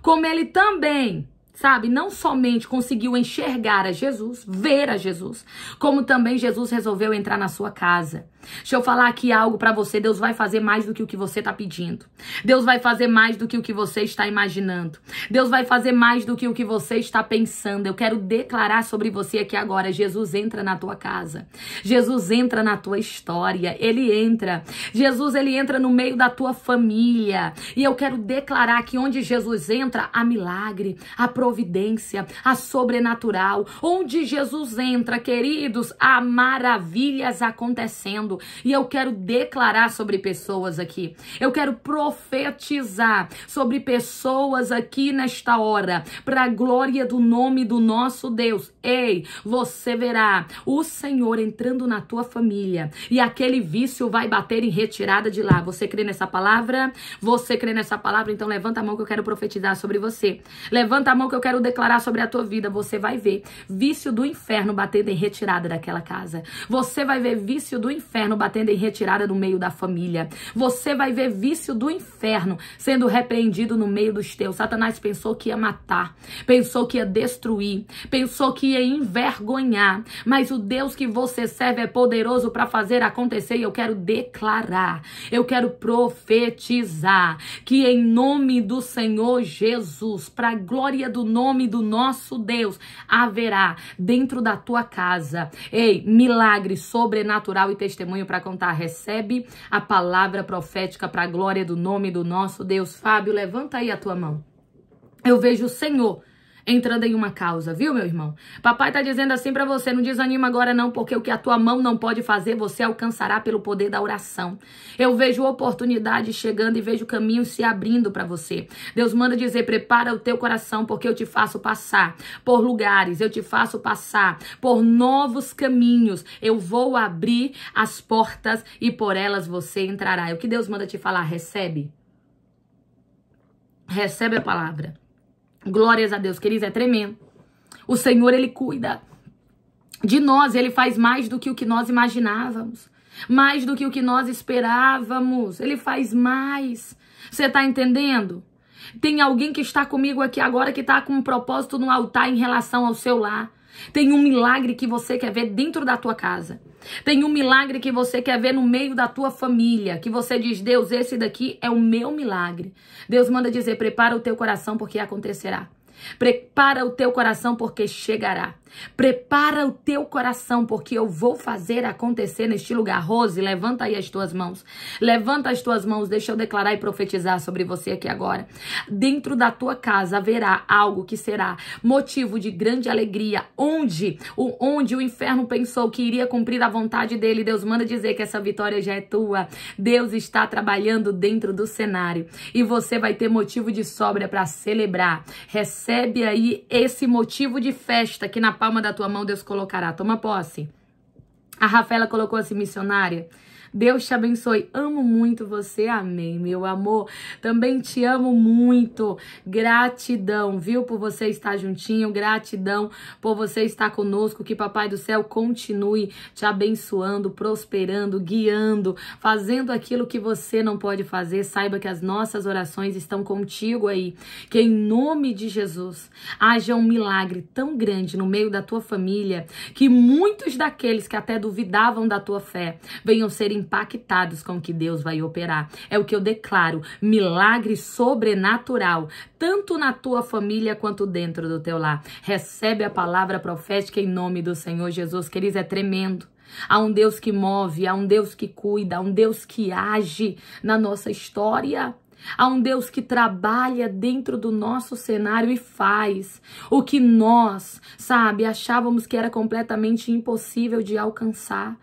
[SPEAKER 1] como ele também sabe? Não somente conseguiu enxergar a Jesus, ver a Jesus, como também Jesus resolveu entrar na sua casa. Deixa eu falar aqui algo para você. Deus vai fazer mais do que o que você está pedindo. Deus vai fazer mais do que o que você está imaginando. Deus vai fazer mais do que o que você está pensando. Eu quero declarar sobre você aqui agora. Jesus entra na tua casa. Jesus entra na tua história. Ele entra. Jesus, ele entra no meio da tua família. E eu quero declarar que onde Jesus entra, há milagre, há providência, há sobrenatural. Onde Jesus entra, queridos, há maravilhas acontecendo. E eu quero declarar sobre pessoas aqui. Eu quero profetizar sobre pessoas aqui nesta hora, para a glória do nome do nosso Deus. Ei, você verá o Senhor entrando na tua família e aquele vício vai bater em retirada de lá. Você crê nessa palavra? Você crê nessa palavra? Então levanta a mão que eu quero profetizar sobre você. Levanta a mão que eu quero declarar sobre a tua vida. Você vai ver vício do inferno batendo em retirada daquela casa. Você vai ver vício do inferno inferno batendo em retirada no meio da família. Você vai ver vício do inferno sendo repreendido no meio dos teus. Satanás pensou que ia matar, pensou que ia destruir, pensou que ia envergonhar, mas o Deus que você serve é poderoso para fazer acontecer e eu quero declarar, eu quero profetizar que em nome do Senhor Jesus, para a glória do nome do nosso Deus, haverá dentro da tua casa, ei, milagre sobrenatural e testemunho testemunho para contar. Recebe a palavra profética para a glória do nome do nosso Deus. Fábio, levanta aí a tua mão. Eu vejo o Senhor entrando em uma causa, viu, meu irmão? Papai está dizendo assim para você, não desanima agora não, porque o que a tua mão não pode fazer, você alcançará pelo poder da oração. Eu vejo oportunidades chegando e vejo caminhos se abrindo para você. Deus manda dizer, prepara o teu coração, porque eu te faço passar por lugares, eu te faço passar por novos caminhos. Eu vou abrir as portas e por elas você entrará. É o que Deus manda te falar, recebe. Recebe a palavra. Glórias a Deus, queridos, é tremendo. O Senhor, Ele cuida de nós, Ele faz mais do que o que nós imaginávamos, mais do que o que nós esperávamos, Ele faz mais. Você tá entendendo? Tem alguém que está comigo aqui agora que está com um propósito no altar em relação ao seu lar. Tem um milagre que você quer ver dentro da tua casa. Tem um milagre que você quer ver no meio da tua família, que você diz, Deus, esse daqui é o meu milagre. Deus manda dizer, prepara o teu coração porque acontecerá. Prepara o teu coração porque chegará. Prepara o teu coração porque eu vou fazer acontecer neste lugar. Rose, levanta aí as tuas mãos. Levanta as tuas mãos, deixa eu declarar e profetizar sobre você aqui agora. Dentro da tua casa haverá algo que será motivo de grande alegria, onde o onde o inferno pensou que iria cumprir a vontade dele. Deus manda dizer que essa vitória já é tua. Deus está trabalhando dentro do cenário e você vai ter motivo de sobra para celebrar. Recebe recebe aí esse motivo de festa que na palma da tua mão Deus colocará. Toma posse. A Rafaela colocou assim, missionária, Deus te abençoe. Amo muito você. Amém, meu amor. Também te amo muito. Gratidão, viu, por você estar juntinho. Gratidão por você estar conosco. Que Papai do Céu continue te abençoando, prosperando, guiando, fazendo aquilo que você não pode fazer. Saiba que as nossas orações estão contigo aí. Que em nome de Jesus haja um milagre tão grande no meio da tua família que muitos daqueles que até duvidavam da tua fé venham ser impactados com o que Deus vai operar. É o que eu declaro: milagre sobrenatural, tanto na tua família quanto dentro do teu lar. Recebe a palavra profética em nome do Senhor Jesus, queridos, é tremendo. Há um Deus que move, há um Deus que cuida, há um Deus que age na nossa história. Há um Deus que trabalha dentro do nosso cenário e faz o que nós, sabe, achávamos que era completamente impossível de alcançar.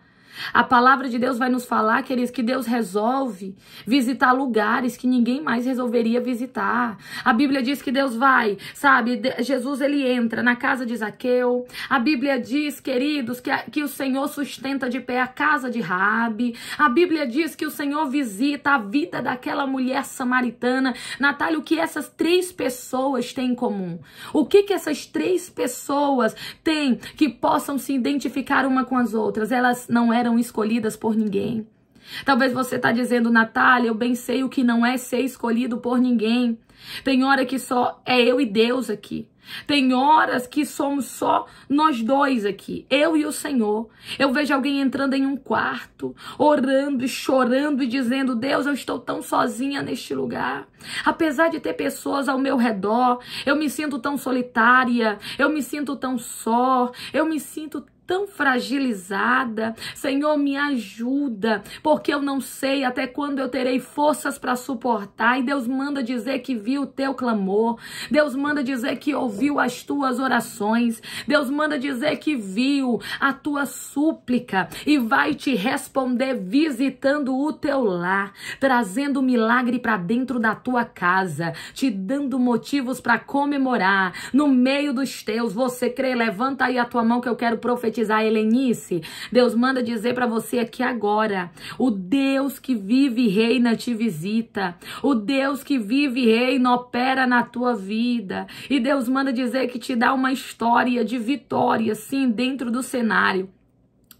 [SPEAKER 1] A palavra de Deus vai nos falar, queridos, que Deus resolve visitar lugares que ninguém mais resolveria visitar. A Bíblia diz que Deus vai, sabe? Jesus ele entra na casa de Zaqueu. A Bíblia diz, queridos, que, que o Senhor sustenta de pé a casa de Rabi. A Bíblia diz que o Senhor visita a vida daquela mulher samaritana. Natália, o que essas três pessoas têm em comum? O que que essas três pessoas têm que possam se identificar uma com as outras? Elas não eram foram escolhidas por ninguém. Talvez você está dizendo, Natália, eu bem sei o que não é ser escolhido por ninguém. Tem hora que só é eu e Deus aqui. Tem horas que somos só nós dois aqui, eu e o Senhor. Eu vejo alguém entrando em um quarto, orando e chorando e dizendo: Deus, eu estou tão sozinha neste lugar. Apesar de ter pessoas ao meu redor, eu me sinto tão solitária, eu me sinto tão só, eu me sinto tão fragilizada. Senhor, me ajuda, porque eu não sei até quando eu terei forças para suportar. E Deus manda dizer que viu o teu clamor. Deus manda dizer que ouviu as tuas orações. Deus manda dizer que viu a tua súplica e vai te responder visitando o teu lar, trazendo milagre para dentro da tua casa, te dando motivos para comemorar no meio dos teus. Você crê? Levanta aí a tua mão que eu quero profetizar profetizar, Helenice, Deus manda dizer para você aqui agora: o Deus que vive e reina te visita, o Deus que vive e reina opera na tua vida, e Deus manda dizer que te dá uma história de vitória, sim, dentro do cenário.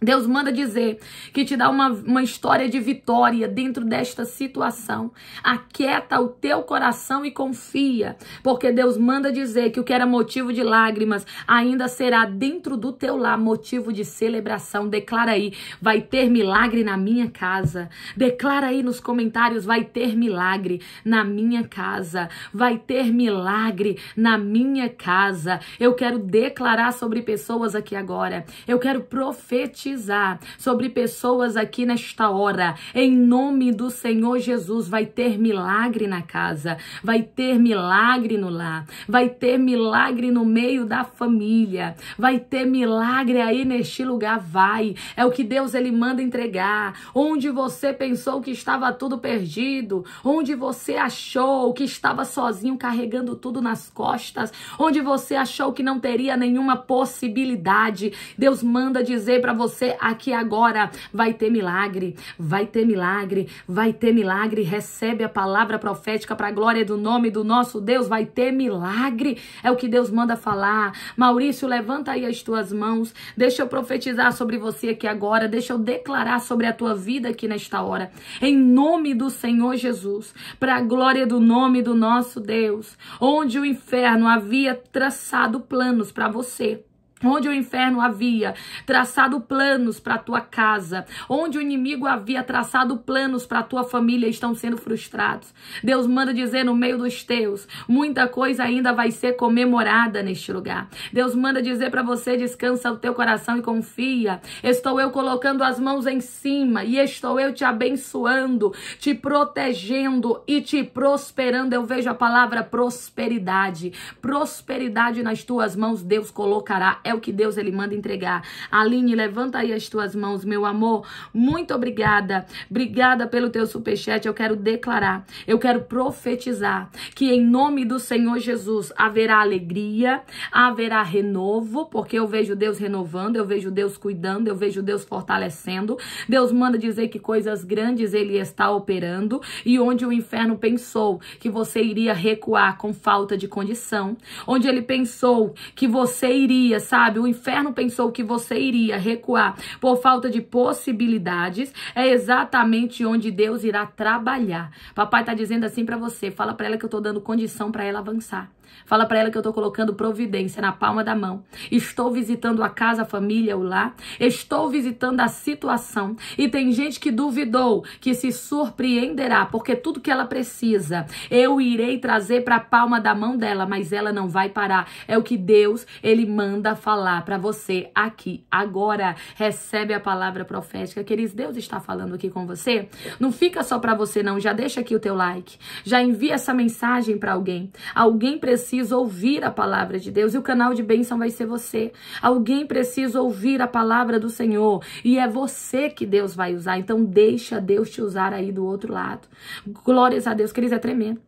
[SPEAKER 1] Deus manda dizer que te dá uma, uma história de vitória dentro desta situação. Aquieta o teu coração e confia, porque Deus manda dizer que o que era motivo de lágrimas ainda será dentro do teu lar motivo de celebração. Declara aí, vai ter milagre na minha casa. Declara aí nos comentários, vai ter milagre na minha casa. Vai ter milagre na minha casa. Eu quero declarar sobre pessoas aqui agora. Eu quero profetizar profetizar sobre pessoas aqui nesta hora. Em nome do Senhor Jesus, vai ter milagre na casa, vai ter milagre no lar, vai ter milagre no meio da família, vai ter milagre aí neste lugar. Vai, é o que Deus ele manda entregar. Onde você pensou que estava tudo perdido, onde você achou que estava sozinho carregando tudo nas costas, onde você achou que não teria nenhuma possibilidade, Deus manda dizer para você você aqui agora. Vai ter milagre, vai ter milagre, vai ter milagre. Recebe a palavra profética para a glória do nome do nosso Deus. Vai ter milagre. É o que Deus manda falar. Maurício, levanta aí as tuas mãos. Deixa eu profetizar sobre você aqui agora. Deixa eu declarar sobre a tua vida aqui nesta hora. Em nome do Senhor Jesus, para a glória do nome do nosso Deus, onde o inferno havia traçado planos para você onde o inferno havia traçado planos para a tua casa, onde o inimigo havia traçado planos para a tua família estão sendo frustrados. Deus manda dizer no meio dos teus, muita coisa ainda vai ser comemorada neste lugar. Deus manda dizer para você, descansa o teu coração e confia. Estou eu colocando as mãos em cima e estou eu te abençoando, te protegendo e te prosperando. Eu vejo a palavra prosperidade. Prosperidade nas tuas mãos Deus colocará é o que Deus ele manda entregar. Aline, levanta aí as tuas mãos, meu amor. Muito obrigada. Obrigada pelo teu superchat. Eu quero declarar, eu quero profetizar que em nome do Senhor Jesus haverá alegria, haverá renovo, porque eu vejo Deus renovando, eu vejo Deus cuidando, eu vejo Deus fortalecendo. Deus manda dizer que coisas grandes ele está operando e onde o inferno pensou que você iria recuar com falta de condição, onde ele pensou que você iria, sabe? Sabe, o inferno pensou que você iria recuar por falta de possibilidades. É exatamente onde Deus irá trabalhar. Papai tá dizendo assim para você, fala para ela que eu tô dando condição para ela avançar. Fala para ela que eu estou colocando providência na palma da mão. Estou visitando a casa, a família, o lar. Estou visitando a situação. E tem gente que duvidou, que se surpreenderá, porque tudo que ela precisa, eu irei trazer para a palma da mão dela, mas ela não vai parar. É o que Deus, ele manda falar para você aqui agora. Recebe a palavra profética, queridos. Deus está falando aqui com você. Não fica só para você não, já deixa aqui o teu like. Já envia essa mensagem para alguém. Alguém precisa precisa ouvir a palavra de Deus e o canal de bênção vai ser você. Alguém precisa ouvir a palavra do Senhor e é você que Deus vai usar. Então deixa Deus te usar aí do outro lado. Glórias a Deus, queridos, é tremendo.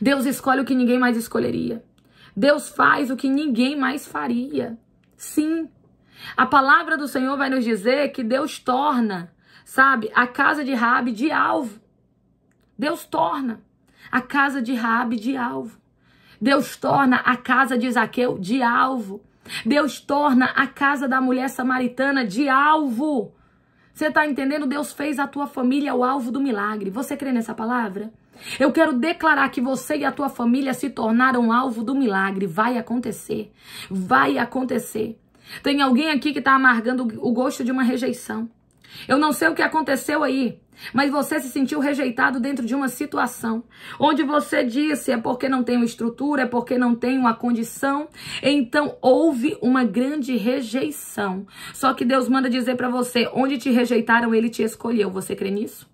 [SPEAKER 1] Deus escolhe o que ninguém mais escolheria. Deus faz o que ninguém mais faria. Sim. A palavra do Senhor vai nos dizer que Deus torna, sabe, a casa de Rabi de alvo. Deus torna a casa de Rabi de alvo. Deus torna a casa de Isaqueu de alvo. Deus torna a casa da mulher samaritana de alvo. Você está entendendo? Deus fez a tua família o alvo do milagre. Você crê nessa palavra? Eu quero declarar que você e a tua família se tornaram alvo do milagre. Vai acontecer. Vai acontecer. Tem alguém aqui que está amargando o gosto de uma rejeição. Eu não sei o que aconteceu aí, mas você se sentiu rejeitado dentro de uma situação onde você disse é porque não tenho estrutura, é porque não tenho uma condição. Então houve uma grande rejeição. Só que Deus manda dizer para você, onde te rejeitaram, ele te escolheu. Você crê nisso?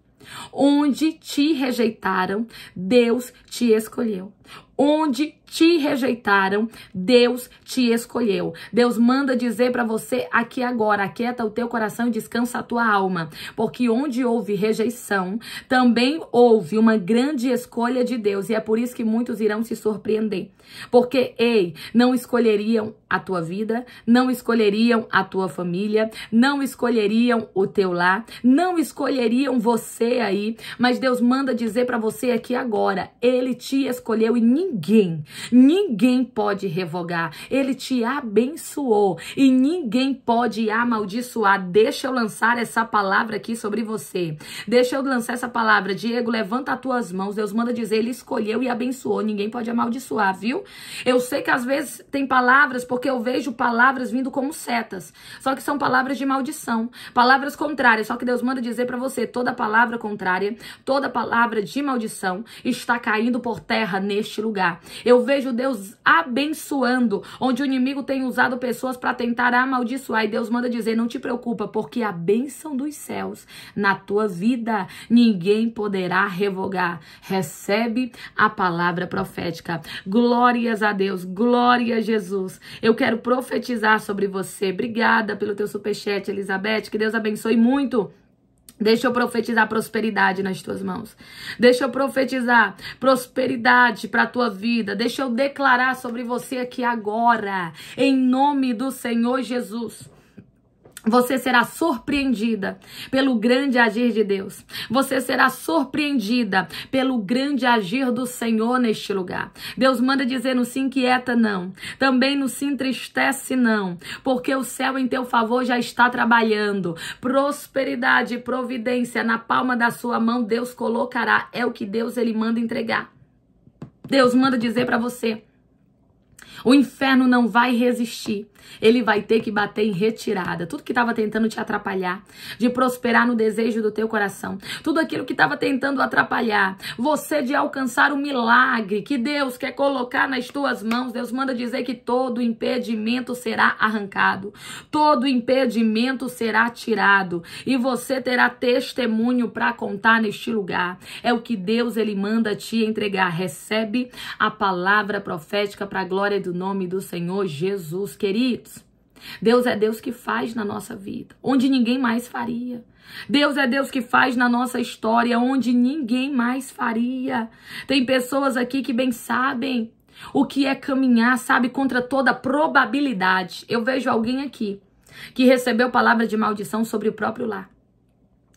[SPEAKER 1] Onde te rejeitaram, Deus te escolheu. Onde te rejeitaram, Deus te escolheu. Deus manda dizer para você aqui agora, aquieta o teu coração e descansa a tua alma, porque onde houve rejeição, também houve uma grande escolha de Deus, e é por isso que muitos irão se surpreender. Porque ei, não escolheriam a tua vida, não escolheriam a tua família, não escolheriam o teu lar, não escolheriam você aí, mas Deus manda dizer para você aqui agora, ele te escolheu e ninguém Ninguém pode revogar. Ele te abençoou e ninguém pode amaldiçoar. Deixa eu lançar essa palavra aqui sobre você. Deixa eu lançar essa palavra. Diego, levanta as tuas mãos. Deus manda dizer, ele escolheu e abençoou. Ninguém pode amaldiçoar, viu? Eu sei que às vezes tem palavras, porque eu vejo palavras vindo como setas. Só que são palavras de maldição, palavras contrárias. Só que Deus manda dizer para você, toda palavra contrária, toda palavra de maldição está caindo por terra neste lugar. Eu vejo Deus abençoando, onde o inimigo tem usado pessoas para tentar amaldiçoar. E Deus manda dizer: não te preocupa, porque a bênção dos céus na tua vida ninguém poderá revogar. Recebe a palavra profética. Glórias a Deus, glória a Jesus. Eu quero profetizar sobre você. Obrigada pelo teu superchat, Elizabeth. Que Deus abençoe muito. Deixa eu profetizar prosperidade nas tuas mãos. Deixa eu profetizar prosperidade para a tua vida. Deixa eu declarar sobre você aqui agora, em nome do Senhor Jesus. Você será surpreendida pelo grande agir de Deus. Você será surpreendida pelo grande agir do Senhor neste lugar. Deus manda dizer: não se inquieta, não. Também não se entristece, não. Porque o céu em teu favor já está trabalhando. Prosperidade e providência na palma da sua mão, Deus colocará. É o que Deus ele manda entregar. Deus manda dizer para você: o inferno não vai resistir. Ele vai ter que bater em retirada. Tudo que estava tentando te atrapalhar, de prosperar no desejo do teu coração, tudo aquilo que estava tentando atrapalhar, você de alcançar o milagre que Deus quer colocar nas tuas mãos. Deus manda dizer que todo impedimento será arrancado, todo impedimento será tirado e você terá testemunho para contar neste lugar. É o que Deus ele manda te entregar. Recebe a palavra profética para a glória do nome do Senhor Jesus, querido queridos. Deus é Deus que faz na nossa vida, onde ninguém mais faria. Deus é Deus que faz na nossa história, onde ninguém mais faria. Tem pessoas aqui que bem sabem o que é caminhar, sabe, contra toda probabilidade. Eu vejo alguém aqui que recebeu palavra de maldição sobre o próprio lar.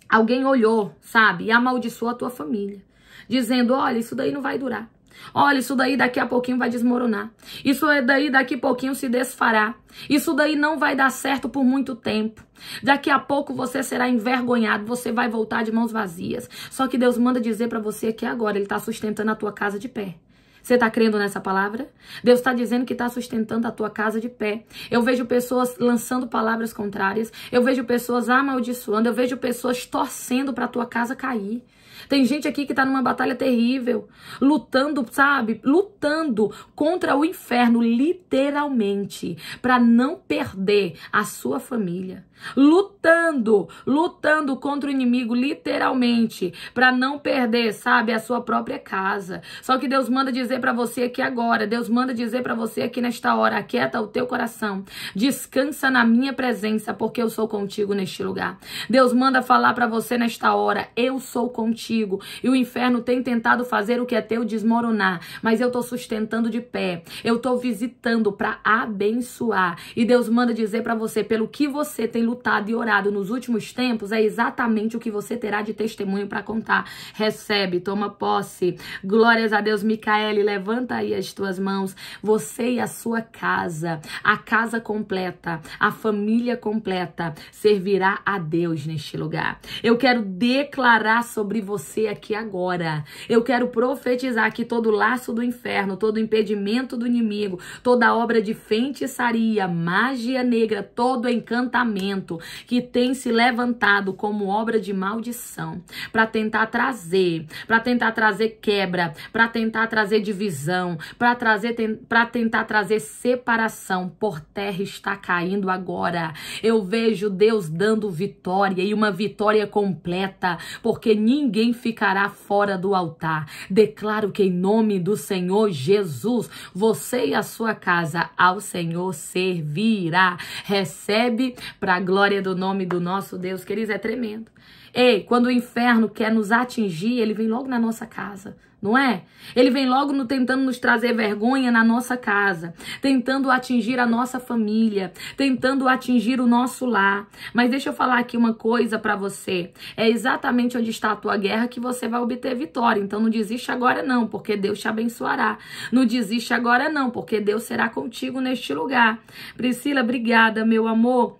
[SPEAKER 1] Alguém olhou, sabe, e amaldiçoou a tua família, dizendo: olha, isso daí não vai durar. Olha, isso daí daqui a pouquinho vai desmoronar. Isso é daí daqui a pouquinho se desfará. Isso daí não vai dar certo por muito tempo. Daqui a pouco você será envergonhado, você vai voltar de mãos vazias. Só que Deus manda dizer para você que agora ele está sustentando a tua casa de pé. Você está crendo nessa palavra? Deus está dizendo que está sustentando a tua casa de pé. Eu vejo pessoas lançando palavras contrárias. Eu vejo pessoas amaldiçoando. Eu vejo pessoas torcendo para a tua casa cair. Tem gente aqui que tá numa batalha terrível, lutando, sabe? Lutando contra o inferno, literalmente, para não perder a sua família. Lutando, lutando contra o inimigo, literalmente, para não perder, sabe, a sua própria casa. Só que Deus manda dizer para você aqui agora, Deus manda dizer para você aqui nesta hora, aquieta o teu coração, descansa na minha presença, porque eu sou contigo neste lugar. Deus manda falar para você nesta hora, eu sou contigo contigo. E o inferno tem tentado fazer o que é teu desmoronar, mas eu tô sustentando de pé. Eu tô visitando para abençoar. E Deus manda dizer para você, pelo que você tem lutado e orado nos últimos tempos, é exatamente o que você terá de testemunho para contar. Recebe, toma posse. Glórias a Deus, Micaele, levanta aí as tuas mãos. Você e a sua casa, a casa completa, a família completa servirá a Deus neste lugar. Eu quero declarar sobre você você aqui agora. Eu quero profetizar que todo laço do inferno, todo impedimento do inimigo, toda obra de feitiçaria, magia negra, todo encantamento que tem se levantado como obra de maldição para tentar trazer, para tentar trazer quebra, para tentar trazer divisão, para trazer para tentar trazer separação, por terra está caindo agora. Eu vejo Deus dando vitória e uma vitória completa, porque ninguém ficará fora do altar. Declaro que, em nome do Senhor Jesus, você e a sua casa ao Senhor servirá. Recebe para a glória do nome do nosso Deus. Queridos, é tremendo. Ei, quando o inferno quer nos atingir, ele vem logo na nossa casa, não é? Ele vem logo no, tentando nos trazer vergonha na nossa casa, tentando atingir a nossa família, tentando atingir o nosso lar. Mas deixa eu falar aqui uma coisa para você. É exatamente onde está a tua guerra que você vai obter vitória. Então não desiste agora não, porque Deus te abençoará. Não desiste agora não, porque Deus será contigo neste lugar. Priscila, obrigada, meu amor.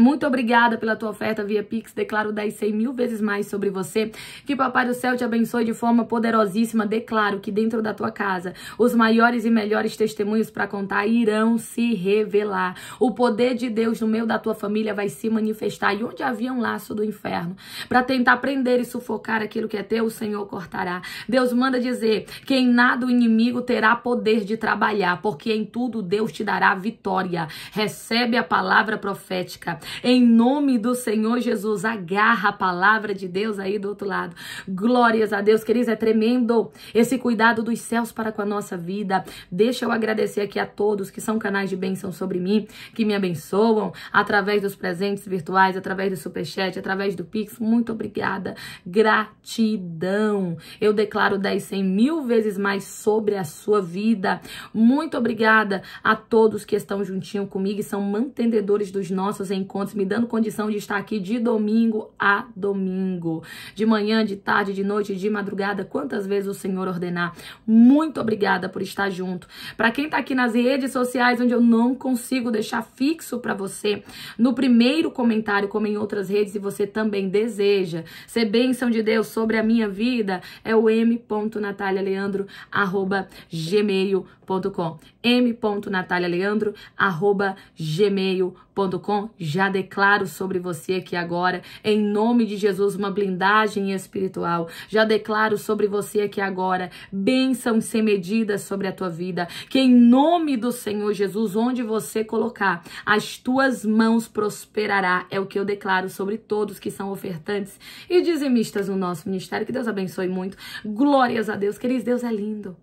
[SPEAKER 1] Muito obrigada pela tua oferta via Pix. Declaro 10, 100 mil vezes mais sobre você. Que Papai do Céu te abençoe de forma poderosíssima. Declaro que dentro da tua casa, os maiores e melhores testemunhos para contar irão se revelar. O poder de Deus no meio da tua família vai se manifestar. E onde havia um laço do inferno para tentar prender e sufocar aquilo que é teu, o Senhor cortará. Deus manda dizer que em nada o inimigo terá poder de trabalhar, porque em tudo Deus te dará vitória. Recebe a palavra profética. Em nome do Senhor Jesus, agarra a palavra de Deus aí do outro lado. Glórias a Deus, queridos, é tremendo esse cuidado dos céus para com a nossa vida. Deixa eu agradecer aqui a todos que são canais de bênção sobre mim, que me abençoam através dos presentes virtuais, através do superchat, através do Pix. Muito obrigada. Gratidão. Eu declaro 10, 100 mil vezes mais sobre a sua vida. Muito obrigada a todos que estão juntinho comigo e são mantenedores dos nossos encontros me dando condição de estar aqui de domingo a domingo, de manhã, de tarde, de noite, de madrugada, quantas vezes o Senhor ordenar. Muito obrigada por estar junto. Para quem está aqui nas redes sociais, onde eu não consigo deixar fixo para você, no primeiro comentário, como em outras redes, e você também deseja ser bênção de Deus sobre a minha vida, é o m.natalialeandro.gmail.com gmail.com m.natalialeandro@gmail.com Já declaro sobre você aqui agora, em nome de Jesus, uma blindagem espiritual. Já declaro sobre você aqui agora bênçãos sem medidas sobre a tua vida. Que em nome do Senhor Jesus, onde você colocar as tuas mãos prosperará, é o que eu declaro sobre todos que são ofertantes e dizimistas no nosso ministério. Que Deus abençoe muito. Glórias a Deus, queridos, Deus é lindo.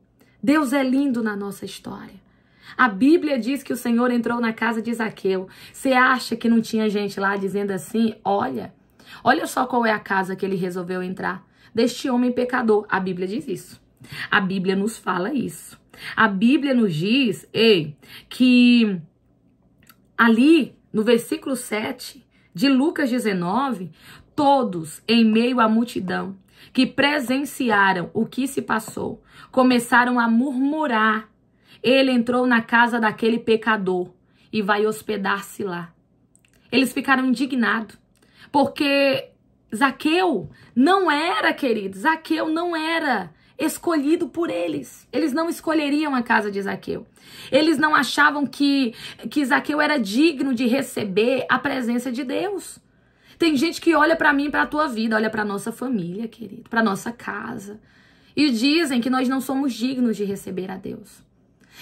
[SPEAKER 1] Deus é lindo na nossa história. A Bíblia diz que o Senhor entrou na casa de Zaqueu. Você acha que não tinha gente lá dizendo assim? Olha, olha só qual é a casa que ele resolveu entrar. Deste homem pecador. A Bíblia diz isso. A Bíblia nos fala isso. A Bíblia nos diz, ei, que ali no versículo 7 de Lucas 19, todos em meio à multidão que presenciaram o que se passou, começaram a murmurar. Ele entrou na casa daquele pecador e vai hospedar-se lá. Eles ficaram indignados, porque Zaqueu não era, querido, Zaqueu não era escolhido por eles. Eles não escolheriam a casa de Zaqueu. Eles não achavam que, que Zaqueu era digno de receber a presença de Deus. Tem gente que olha para mim, para a tua vida, olha para nossa família, querido, para nossa casa, e dizem que nós não somos dignos de receber a Deus.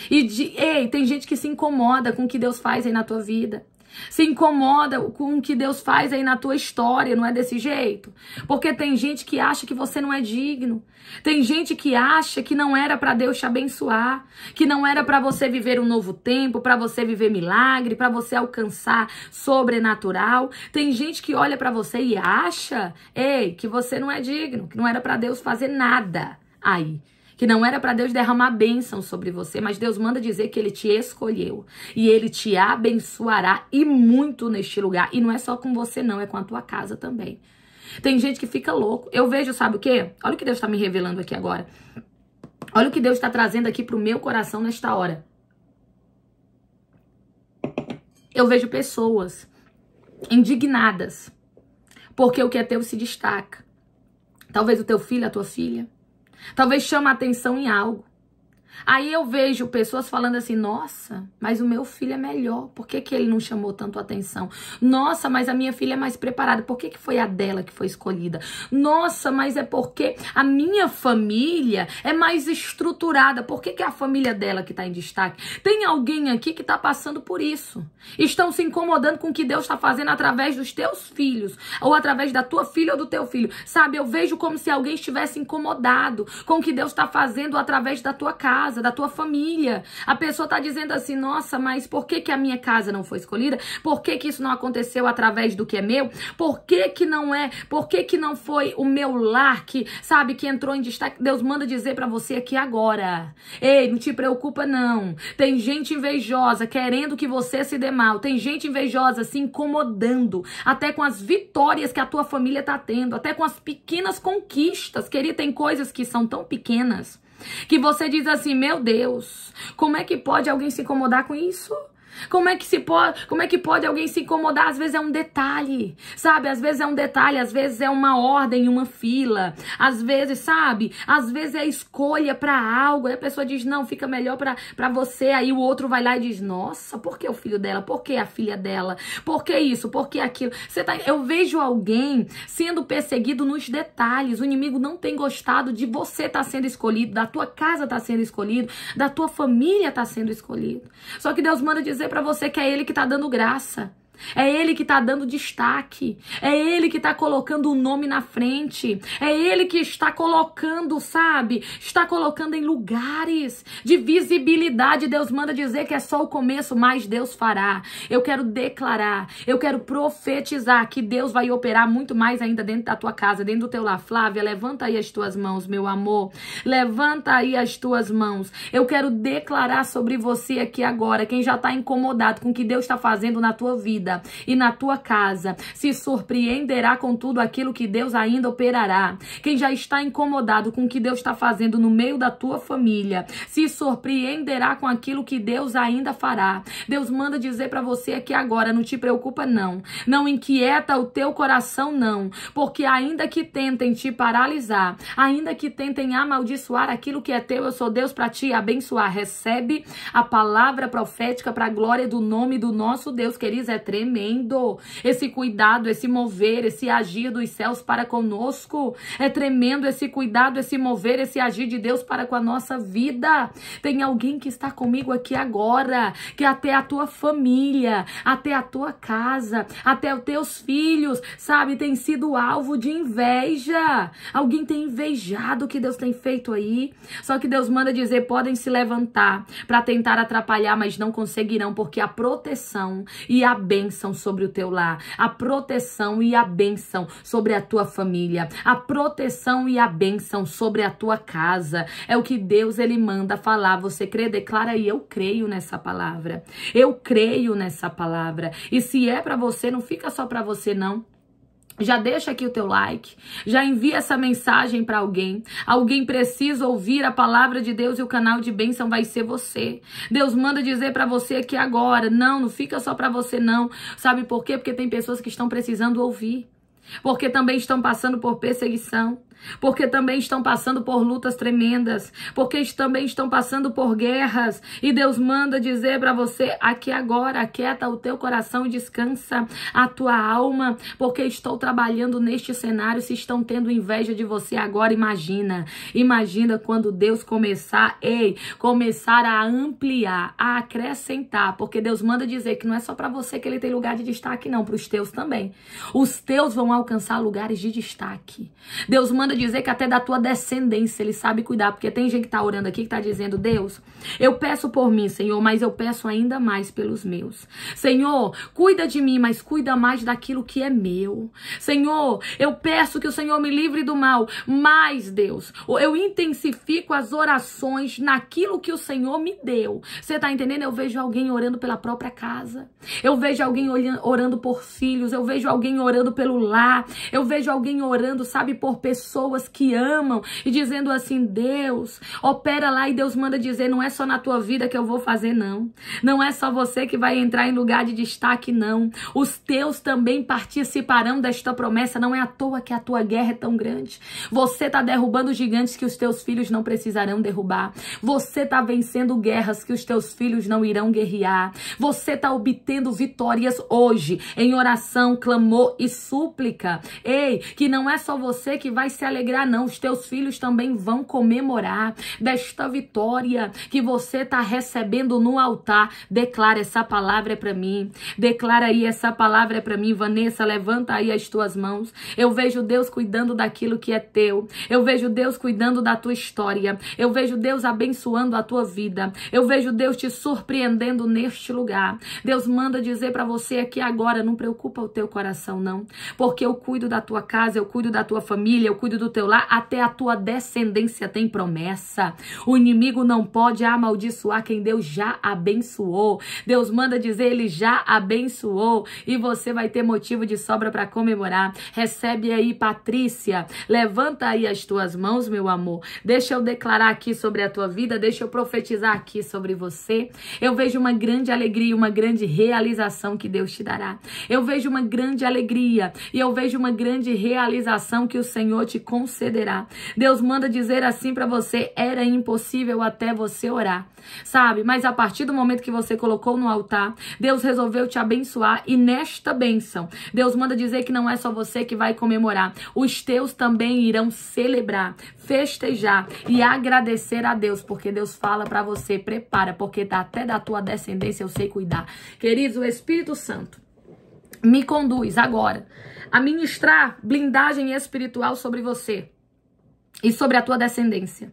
[SPEAKER 1] E de, ei, tem gente que se incomoda com o que Deus faz aí na tua vida. Se incomoda com o que Deus faz aí na tua história, não é desse jeito? Porque tem gente que acha que você não é digno. Tem gente que acha que não era para Deus te abençoar, que não era para você viver um novo tempo, para você viver milagre, para você alcançar sobrenatural. Tem gente que olha para você e acha, ei, que você não é digno, que não era para Deus fazer nada aí que não era para Deus derramar bênção sobre você, mas Deus manda dizer que ele te escolheu e ele te abençoará e muito neste lugar. E não é só com você não, é com a tua casa também. Tem gente que fica louco. Eu vejo, sabe o quê? Olha o que Deus está me revelando aqui agora. Olha o que Deus está trazendo aqui pro meu coração nesta hora. Eu vejo pessoas indignadas porque o que é teu se destaca. Talvez o teu filho, a tua filha, Talvez chama a atenção em algo. Aí eu vejo pessoas falando assim: nossa, mas o meu filho é melhor, por que, que ele não chamou tanto atenção? Nossa, mas a minha filha é mais preparada, por que, que foi a dela que foi escolhida? Nossa, mas é porque a minha família é mais estruturada, por que, que é a família dela que está em destaque? Tem alguém aqui que está passando por isso. Estão se incomodando com o que Deus está fazendo através dos teus filhos, ou através da tua filha ou do teu filho. Sabe, eu vejo como se alguém estivesse incomodado com o que Deus está fazendo através da tua casa casa, da tua família. A pessoa tá dizendo assim: nossa, mas por que, que a minha casa não foi escolhida? Por que, que isso não aconteceu através do que é meu? Por que, que não é? Por que, que não foi o meu lar que, sabe, que entrou em destaque? Deus manda dizer para você aqui agora: ei, não te preocupa, não. Tem gente invejosa querendo que você se dê mal. Tem gente invejosa se incomodando, até com as vitórias que a tua família tá tendo, até com as pequenas conquistas. Querida, tem coisas que são tão pequenas que você diz assim: meu Deus, como é que pode alguém se incomodar com isso? Como é que se pode, como é que pode alguém se incomodar? Às vezes é um detalhe, sabe? Às vezes é um detalhe, às vezes é uma ordem, uma fila, às vezes, sabe? Às vezes é escolha para algo, e a pessoa diz: "Não, fica melhor para para você". Aí o outro vai lá e diz: "Nossa, por que o filho dela? Por que a filha dela? Por que isso? Por que aquilo?". Você tá eu vejo alguém sendo perseguido nos detalhes. O inimigo não tem gostado de você tá sendo escolhido, da tua casa tá sendo escolhido, da tua família tá sendo escolhido. Só que Deus manda dizer dizer para você que é Ele que está dando graça. É ele que está dando destaque. É ele que está colocando o nome na frente. É ele que está colocando, sabe? Está colocando em lugares de visibilidade. Deus manda dizer que é só o começo, mas Deus fará. Eu quero declarar, eu quero profetizar que Deus vai operar muito mais ainda dentro da tua casa, dentro do teu lar. Flávia, levanta aí as tuas mãos, meu amor. Levanta aí as tuas mãos. Eu quero declarar sobre você aqui agora, quem já está incomodado com o que Deus está fazendo na tua vida vida e na tua casa. Se surpreenderá com tudo aquilo que Deus ainda operará. Quem já está incomodado com o que Deus está fazendo no meio da tua família, se surpreenderá com aquilo que Deus ainda fará. Deus manda dizer para você aqui agora: não te preocupa, não. Não inquieta o teu coração, não. Porque ainda que tentem te paralisar, ainda que tentem amaldiçoar aquilo que é teu, eu sou Deus para te abençoar. Recebe a palavra profética para a glória do nome do nosso Deus, queridos, é tremendo. Esse cuidado, esse mover, esse agir dos céus para conosco. É tremendo esse cuidado, esse mover, esse agir de Deus para com a nossa vida. Tem alguém que está comigo aqui agora, que até a tua família, até a tua casa, até os teus filhos, sabe, tem sido alvo de inveja. Alguém tem invejado o que Deus tem feito aí. Só que Deus manda dizer: podem se levantar para tentar atrapalhar, mas não conseguirão, porque a proteção e a bênção bênção sobre o teu lar, a proteção e a bênção sobre a tua família, a proteção e a bênção sobre a tua casa. É o que Deus ele manda falar. Você crê, declara aí, eu creio nessa palavra. Eu creio nessa palavra. E se é para você, não fica só para você não. Já deixa aqui o teu like, já envia essa mensagem para alguém. Alguém precisa ouvir a palavra de Deus e o canal de bênção vai ser você. Deus manda dizer para você aqui agora, não, não fica só para você não. Sabe por quê? Porque tem pessoas que estão precisando ouvir porque também estão passando por perseguição, porque também estão passando por lutas tremendas, porque também estão passando por guerras, e Deus manda dizer para você aqui agora, aquieta o teu coração e descansa a tua alma, porque estou trabalhando neste cenário, se estão tendo inveja de você agora, imagina. Imagina quando Deus começar, ei, começar a ampliar, a acrescentar, porque Deus manda dizer que não é só para você que ele tem lugar de destaque não, para os teus também. Os teus vão alcançar lugares de destaque. Deus manda dizer que até da tua descendência ele sabe cuidar, porque tem gente que tá orando aqui que tá dizendo, Deus, eu peço por mim, Senhor, mas eu peço ainda mais pelos meus. Senhor, cuida de mim, mas cuida mais daquilo que é meu. Senhor, eu peço que o Senhor me livre do mal, mas, Deus, eu intensifico as orações naquilo que o Senhor me deu. Você tá entendendo? Eu vejo alguém orando pela própria casa. Eu vejo alguém orando por filhos. Eu vejo alguém orando pelo lar. Eu vejo alguém orando, sabe, por pessoas que amam e dizendo assim: Deus, opera lá e Deus manda dizer, não é só na tua vida que eu vou fazer, não. Não é só você que vai entrar em lugar de destaque, não. Os teus também participarão desta promessa. Não é à toa que a tua guerra é tão grande. Você tá derrubando gigantes que os teus filhos não precisarão derrubar. Você tá vencendo guerras que os teus filhos não irão guerrear. Você tá obtendo vitórias hoje em oração, clamor e súplica. Ei, que não é só você que vai se alegrar, não. Os teus filhos também vão comemorar desta vitória que você está recebendo no altar, declara essa palavra é para mim. Declara aí essa palavra é para mim, Vanessa, levanta aí as tuas mãos. Eu vejo Deus cuidando daquilo que é teu. Eu vejo Deus cuidando da tua história. Eu vejo Deus abençoando a tua vida. Eu vejo Deus te surpreendendo neste lugar. Deus manda dizer para você aqui agora, não preocupa o teu coração não, porque eu cuido da tua casa, eu cuido da tua família, eu cuido do teu lar, até a tua descendência tem promessa. O inimigo não pode para amaldiçoar quem Deus já abençoou. Deus manda dizer, ele já abençoou e você vai ter motivo de sobra para comemorar. Recebe aí, Patrícia. Levanta aí as tuas mãos, meu amor. Deixa eu declarar aqui sobre a tua vida, deixa eu profetizar aqui sobre você. Eu vejo uma grande alegria, uma grande realização que Deus te dará. Eu vejo uma grande alegria e eu vejo uma grande realização que o Senhor te concederá. Deus manda dizer assim para você: era impossível até você orar, sabe? Mas a partir do momento que você colocou no altar, Deus resolveu te abençoar e nesta bênção, Deus manda dizer que não é só você que vai comemorar, os teus também irão celebrar, festejar e agradecer a Deus, porque Deus fala para você, prepara, porque tá até da tua descendência eu sei cuidar. Queridos, o Espírito Santo me conduz agora a ministrar blindagem espiritual sobre você e sobre a tua descendência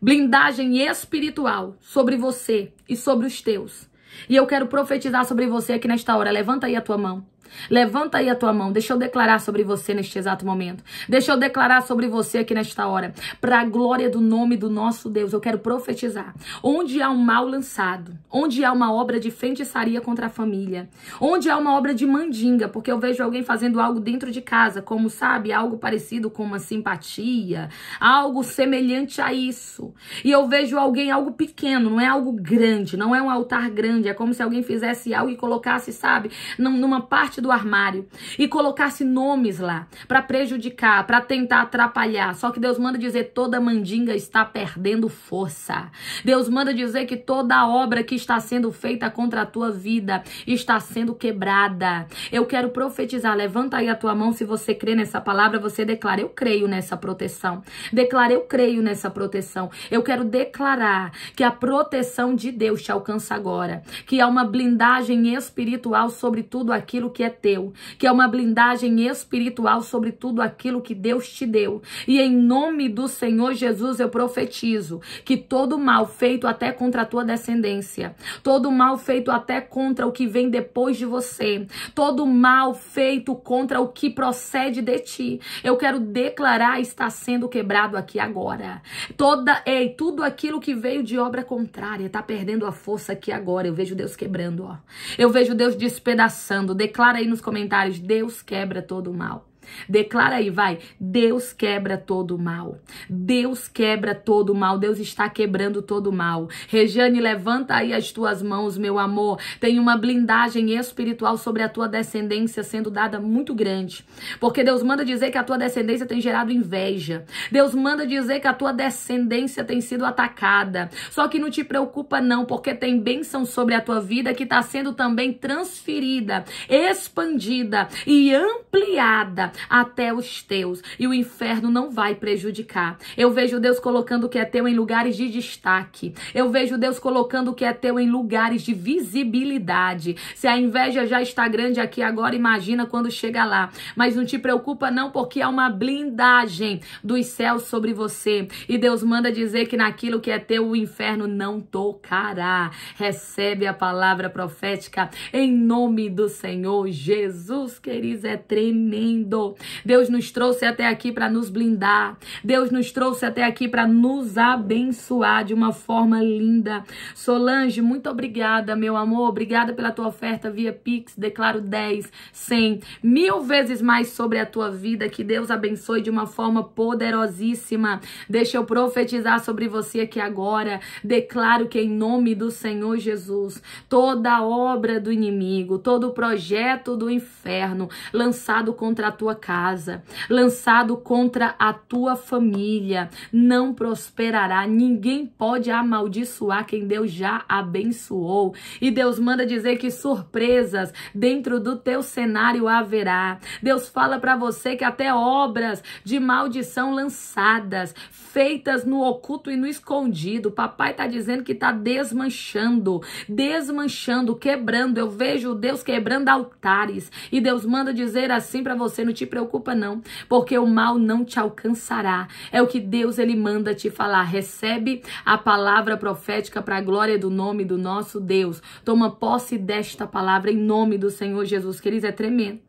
[SPEAKER 1] blindagem espiritual sobre você e sobre os teus. E eu quero profetizar sobre você aqui nesta hora. Levanta aí a tua mão. Levanta aí a tua mão. Deixa eu declarar sobre você neste exato momento. Deixa eu declarar sobre você aqui nesta hora. Para a glória do nome do nosso Deus, eu quero profetizar. Onde há um mal lançado, onde há uma obra de feitiçaria contra a família, onde há uma obra de mandinga, porque eu vejo alguém fazendo algo dentro de casa, como sabe, algo parecido com uma simpatia, algo semelhante a isso. E eu vejo alguém algo pequeno, não é algo grande, não é um altar grande, é como se alguém fizesse algo e colocasse, sabe, numa parte parte do armário e colocasse nomes lá para prejudicar, para tentar atrapalhar. Só que Deus manda dizer toda mandinga está perdendo força. Deus manda dizer que toda obra que está sendo feita contra a tua vida está sendo quebrada. Eu quero profetizar, levanta aí a tua mão se você crê nessa palavra, você declara eu creio nessa proteção. Declara eu creio nessa proteção. Eu quero declarar que a proteção de Deus te alcança agora, que há uma blindagem espiritual sobre tudo aquilo que é teu, que é uma blindagem espiritual sobre tudo aquilo que Deus te deu. E em nome do Senhor Jesus eu profetizo que todo mal feito até contra a tua descendência, todo mal feito até contra o que vem depois de você, todo mal feito contra o que procede de ti, eu quero declarar está sendo quebrado aqui agora. Toda, ei, tudo aquilo que veio de obra contrária está perdendo a força aqui agora. Eu vejo Deus quebrando, ó. Eu vejo Deus despedaçando, declara aí nos comentários, Deus quebra todo o mal. Declara aí, vai. Deus quebra todo o mal. Deus quebra todo o mal. Deus está quebrando todo o mal. Regiane, levanta aí as tuas mãos, meu amor. Tem uma blindagem espiritual sobre a tua descendência sendo dada muito grande. Porque Deus manda dizer que a tua descendência tem gerado inveja. Deus manda dizer que a tua descendência tem sido atacada. Só que não te preocupa não, porque tem bênção sobre a tua vida que está sendo também transferida, expandida e ampliada até os teus, e o inferno não vai prejudicar. Eu vejo Deus colocando o que é teu em lugares de destaque. Eu vejo Deus colocando o que é teu em lugares de visibilidade. Se a inveja já está grande aqui agora, imagina quando chega lá. Mas não te preocupa não, porque há uma blindagem dos céus sobre você. E Deus manda dizer que naquilo que é teu, o inferno não tocará. Recebe a palavra profética em nome do Senhor Jesus, queridos, é tremendo. Deus nos trouxe até aqui para nos blindar. Deus nos trouxe até aqui para nos abençoar de uma forma linda. Solange, muito obrigada, meu amor. Obrigada pela tua oferta via Pix. Declaro 10, 100, mil vezes mais sobre a tua vida. Que Deus abençoe de uma forma poderosíssima. Deixa eu profetizar sobre você aqui agora. Declaro que em nome do Senhor Jesus, toda obra do inimigo, todo projeto do inferno lançado contra a tua tua casa, lançado contra a tua família, não prosperará. Ninguém pode amaldiçoar quem Deus já abençoou. E Deus manda dizer que surpresas dentro do teu cenário haverá. Deus fala para você que até obras de maldição lançadas, feitas no oculto e no escondido. Papai tá dizendo que tá desmanchando, desmanchando, quebrando. Eu vejo Deus quebrando altares. E Deus manda dizer assim para você no te preocupa não, porque o mal não te alcançará. É o que Deus ele manda te falar. Recebe a palavra profética para a glória do nome do nosso Deus. Toma posse desta palavra em nome do Senhor Jesus. Queridos, é tremendo.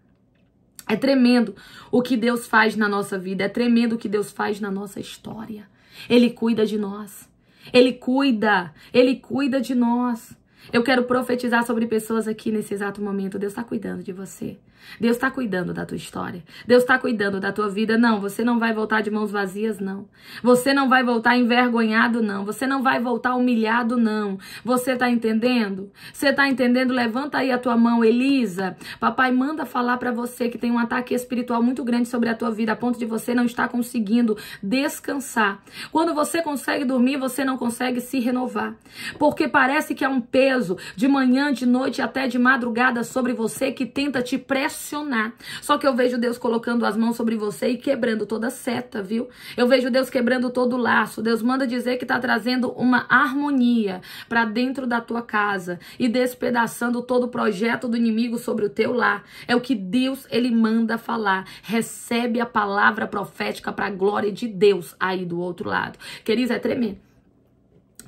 [SPEAKER 1] É tremendo o que Deus faz na nossa vida, é tremendo o que Deus faz na nossa história. Ele cuida de nós. Ele cuida, ele cuida de nós. Eu quero profetizar sobre pessoas aqui nesse exato momento. Deus está cuidando de você. Deus está cuidando da tua história. Deus está cuidando da tua vida. Não, você não vai voltar de mãos vazias, não. Você não vai voltar envergonhado, não. Você não vai voltar humilhado, não. Você está entendendo? Você está entendendo? Levanta aí a tua mão, Elisa. Papai manda falar para você que tem um ataque espiritual muito grande sobre a tua vida, a ponto de você não estar conseguindo descansar. Quando você consegue dormir, você não consegue se renovar. Porque parece que há um peso de manhã, de noite até de madrugada sobre você que tenta te preservar pressionar. Só que eu vejo Deus colocando as mãos sobre você e quebrando toda seta, viu? Eu vejo Deus quebrando todo laço. Deus manda dizer que tá trazendo uma harmonia para dentro da tua casa e despedaçando todo o projeto do inimigo sobre o teu lar. É o que Deus ele manda falar. Recebe a palavra profética para a glória de Deus aí do outro lado. Queridos, é tremer.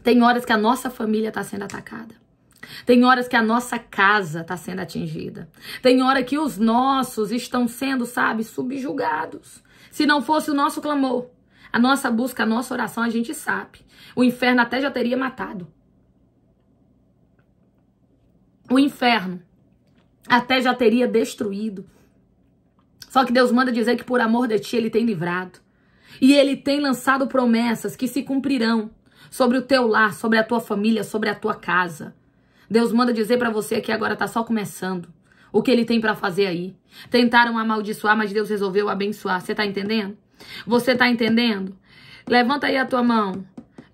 [SPEAKER 1] Tem horas que a nossa família está sendo atacada. Tem horas que a nossa casa está sendo atingida. Tem hora que os nossos estão sendo, sabe, subjugados. Se não fosse o nosso clamor, a nossa busca, a nossa oração, a gente sabe. O inferno até já teria matado. O inferno até já teria destruído. Só que Deus manda dizer que por amor de ti ele tem livrado. E ele tem lançado promessas que se cumprirão sobre o teu lar, sobre a tua família, sobre a tua casa. Deus manda dizer para você que agora está só começando. O que ele tem para fazer aí? Tentaram amaldiçoar, mas Deus resolveu abençoar. Você tá entendendo? Você tá entendendo? Levanta aí a tua mão.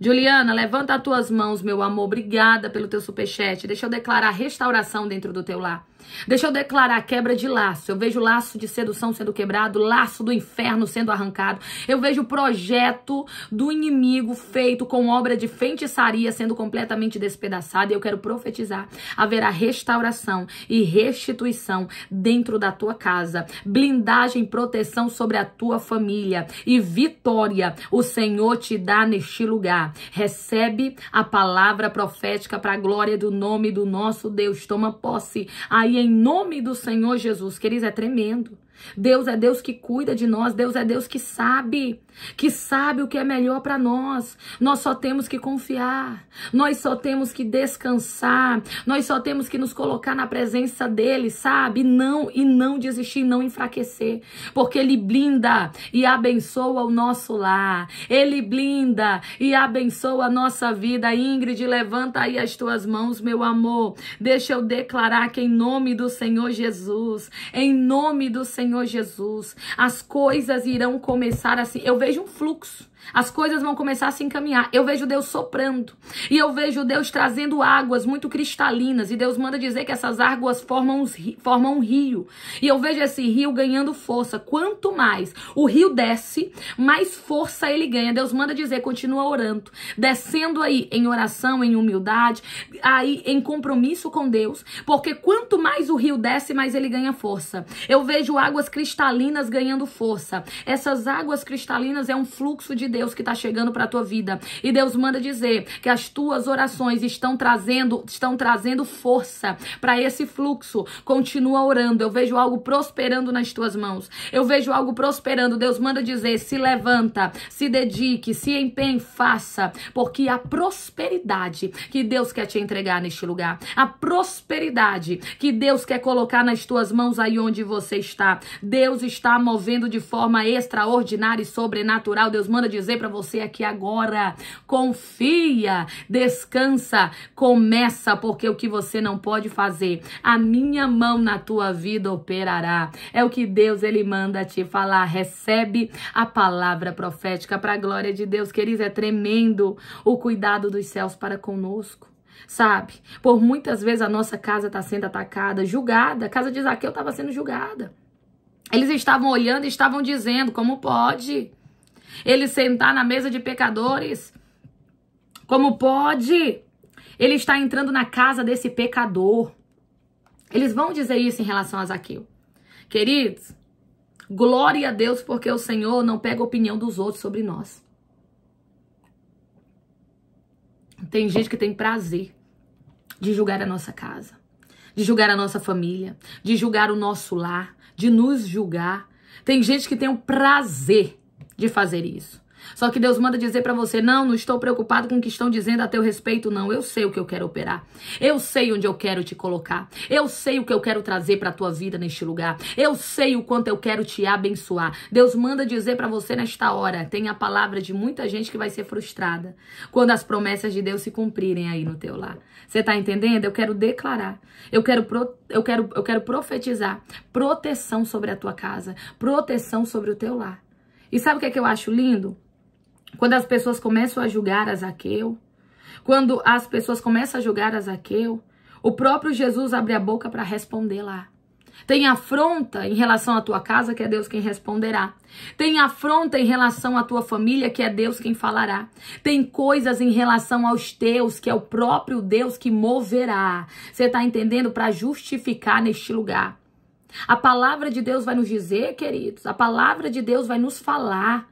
[SPEAKER 1] Juliana, levanta as tuas mãos, meu amor. Obrigada pelo teu superchat. Deixa eu declarar restauração dentro do teu lar. Deixa eu declarar quebra de laço. Eu vejo laço de sedução sendo quebrado, laço do inferno sendo arrancado. Eu vejo o projeto do inimigo feito com obra de feitiçaria sendo completamente despedaçado. E eu quero profetizar: haverá restauração e restituição dentro da tua casa, blindagem, proteção sobre a tua família e vitória. O Senhor te dá neste lugar. Recebe a palavra profética para a glória do nome do nosso Deus. Toma posse aí e em nome do Senhor Jesus, queridos, é tremendo. Deus é Deus que cuida de nós, Deus é Deus que sabe que sabe o que é melhor para nós. Nós só temos que confiar, nós só temos que descansar, nós só temos que nos colocar na presença dele, sabe? E não e não desistir, não enfraquecer, porque ele blinda e abençoa o nosso lar. Ele blinda e abençoa a nossa vida. Ingrid, levanta aí as tuas mãos, meu amor. Deixa eu declarar que em nome do Senhor Jesus, em nome do Senhor Jesus, as coisas irão começar assim. Eu vejo um fluxo as coisas vão começar a se encaminhar. Eu vejo Deus soprando. E eu vejo Deus trazendo águas muito cristalinas. E Deus manda dizer que essas águas formam, formam um rio. E eu vejo esse rio ganhando força. Quanto mais o rio desce, mais força ele ganha. Deus manda dizer, continua orando. Descendo aí em oração, em humildade, aí em compromisso com Deus. Porque quanto mais o rio desce, mais ele ganha força. Eu vejo águas cristalinas ganhando força. Essas águas cristalinas é um fluxo de Deus que está chegando para a tua vida. E Deus manda dizer que as tuas orações estão trazendo, estão trazendo força para esse fluxo. Continua orando. Eu vejo algo prosperando nas tuas mãos. Eu vejo algo prosperando. Deus manda dizer: se levanta, se dedique, se empenhe, faça, porque a prosperidade que Deus quer te entregar neste lugar, a prosperidade que Deus quer colocar nas tuas mãos aí onde você está. Deus está movendo de forma extraordinária e sobrenatural. Deus manda dizer dizer para você aqui agora: confia, descansa, começa, porque o que você não pode fazer, a minha mão na tua vida operará. É o que Deus ele manda te falar. Recebe a palavra profética para a glória de Deus, queridos. É tremendo o cuidado dos céus para conosco sabe? Por muitas vezes a nossa casa está sendo atacada, julgada. A casa de Zaqueu estava sendo julgada. Eles estavam olhando e estavam dizendo: como pode? ele sentar na mesa de pecadores? Como pode? Ele está entrando na casa desse pecador. Eles vão dizer isso em relação a Zaqueu. Queridos, glória a Deus porque o Senhor não pega a opinião dos outros sobre nós. Tem gente que tem prazer de julgar a nossa casa, de julgar a nossa família, de julgar o nosso lar, de nos julgar. Tem gente que tem o prazer de fazer isso. Só que Deus manda dizer para você: não, não estou preocupado com o que estão dizendo a teu respeito, não. Eu sei o que eu quero operar. Eu sei onde eu quero te colocar. Eu sei o que eu quero trazer para tua vida neste lugar. Eu sei o quanto eu quero te abençoar. Deus manda dizer para você nesta hora: tem a palavra de muita gente que vai ser frustrada quando as promessas de Deus se cumprirem aí no teu lar. Você tá entendendo? Eu quero declarar. Eu quero, pro, eu quero, eu quero profetizar proteção sobre a tua casa, proteção sobre o teu lar. E sabe o que, é que eu acho lindo? Quando as pessoas começam a julgar a Zaqueu, quando as pessoas começam a julgar a Zaqueu, o próprio Jesus abre a boca para responder lá. Tem afronta em relação à tua casa, que é Deus quem responderá. Tem afronta em relação à tua família, que é Deus quem falará. Tem coisas em relação aos teus, que é o próprio Deus que moverá. Você está entendendo? Para justificar neste lugar. A palavra de Deus vai nos dizer, queridos, a palavra de Deus vai nos falar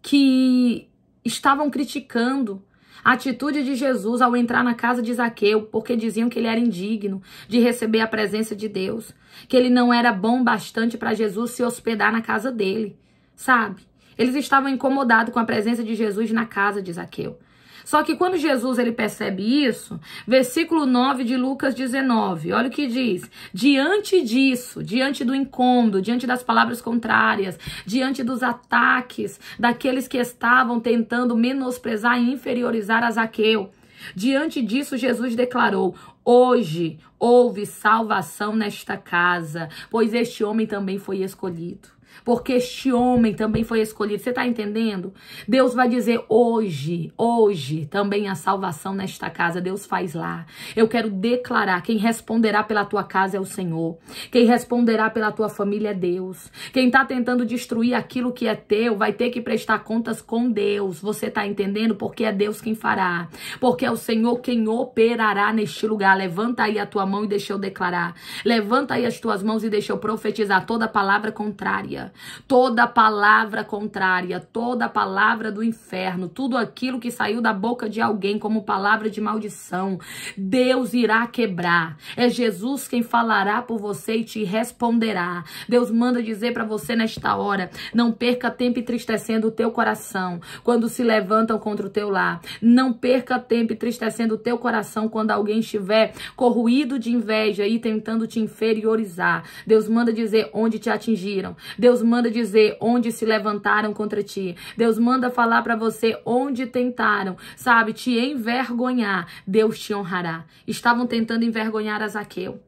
[SPEAKER 1] que estavam criticando a atitude de Jesus ao entrar na casa de Zaqueu, porque diziam que ele era indigno de receber a presença de Deus, que ele não era bom bastante para Jesus se hospedar na casa dele, sabe? Eles estavam incomodados com a presença de Jesus na casa de Zaqueu. Só que quando Jesus ele percebe isso, versículo 9 de Lucas 19, olha o que diz: diante disso, diante do incômodo, diante das palavras contrárias, diante dos ataques daqueles que estavam tentando menosprezar e inferiorizar a Zaqueu. Diante disso, Jesus declarou: Hoje houve salvação nesta casa, pois este homem também foi escolhido porque este homem também foi escolhido. Você está entendendo? Deus vai dizer hoje, hoje também a salvação nesta casa. Deus faz lá. Eu quero declarar: quem responderá pela tua casa é o Senhor, quem responderá pela tua família é Deus. Quem está tentando destruir aquilo que é teu vai ter que prestar contas com Deus. Você está entendendo? Porque é Deus quem fará, porque é o Senhor quem operará neste lugar. Levanta aí a tua mão e deixa eu declarar. Levanta aí as tuas mãos e deixa eu profetizar toda palavra contrária contrária, toda palavra contrária, toda palavra do inferno, tudo aquilo que saiu da boca de alguém como palavra de maldição, Deus irá quebrar. É Jesus quem falará por você e te responderá. Deus manda dizer para você nesta hora: não perca tempo entristecendo o teu coração quando se levantam contra o teu lar. Não perca tempo entristecendo o teu coração quando alguém estiver corruído de inveja e tentando te inferiorizar. Deus manda dizer onde te atingiram. Deus Deus manda dizer onde se levantaram contra ti. Deus manda falar para você onde tentaram, sabe? Te envergonhar. Deus te honrará. Estavam tentando envergonhar a Zaqueu.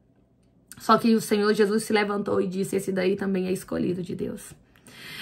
[SPEAKER 1] Só que o Senhor Jesus se levantou e disse: Esse daí também é escolhido de Deus.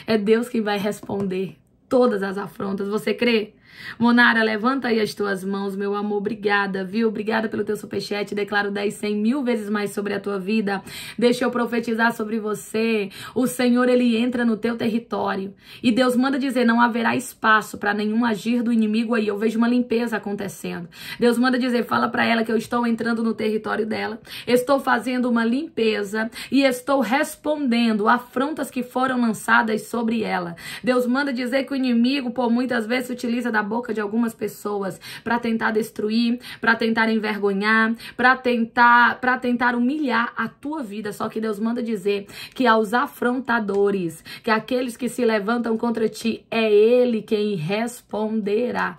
[SPEAKER 1] É Deus quem vai responder todas as afrontas. Você crê? Monara, levanta aí as tuas mãos, meu amor. Obrigada, viu? Obrigada pelo teu superchat. Declaro 10, 100 mil vezes mais sobre a tua vida. Deixa eu profetizar sobre você. O Senhor, ele entra no teu território. E Deus manda dizer: não haverá espaço para nenhum agir do inimigo aí. Eu vejo uma limpeza acontecendo. Deus manda dizer: fala para ela que eu estou entrando no território dela. Estou fazendo uma limpeza e estou respondendo afrontas que foram lançadas sobre ela. Deus manda dizer que o inimigo, por muitas vezes, utiliza da na boca de algumas pessoas para tentar destruir, para tentar envergonhar, para tentar, para tentar humilhar a tua vida. Só que Deus manda dizer que aos afrontadores, que aqueles que se levantam contra ti, é ele quem responderá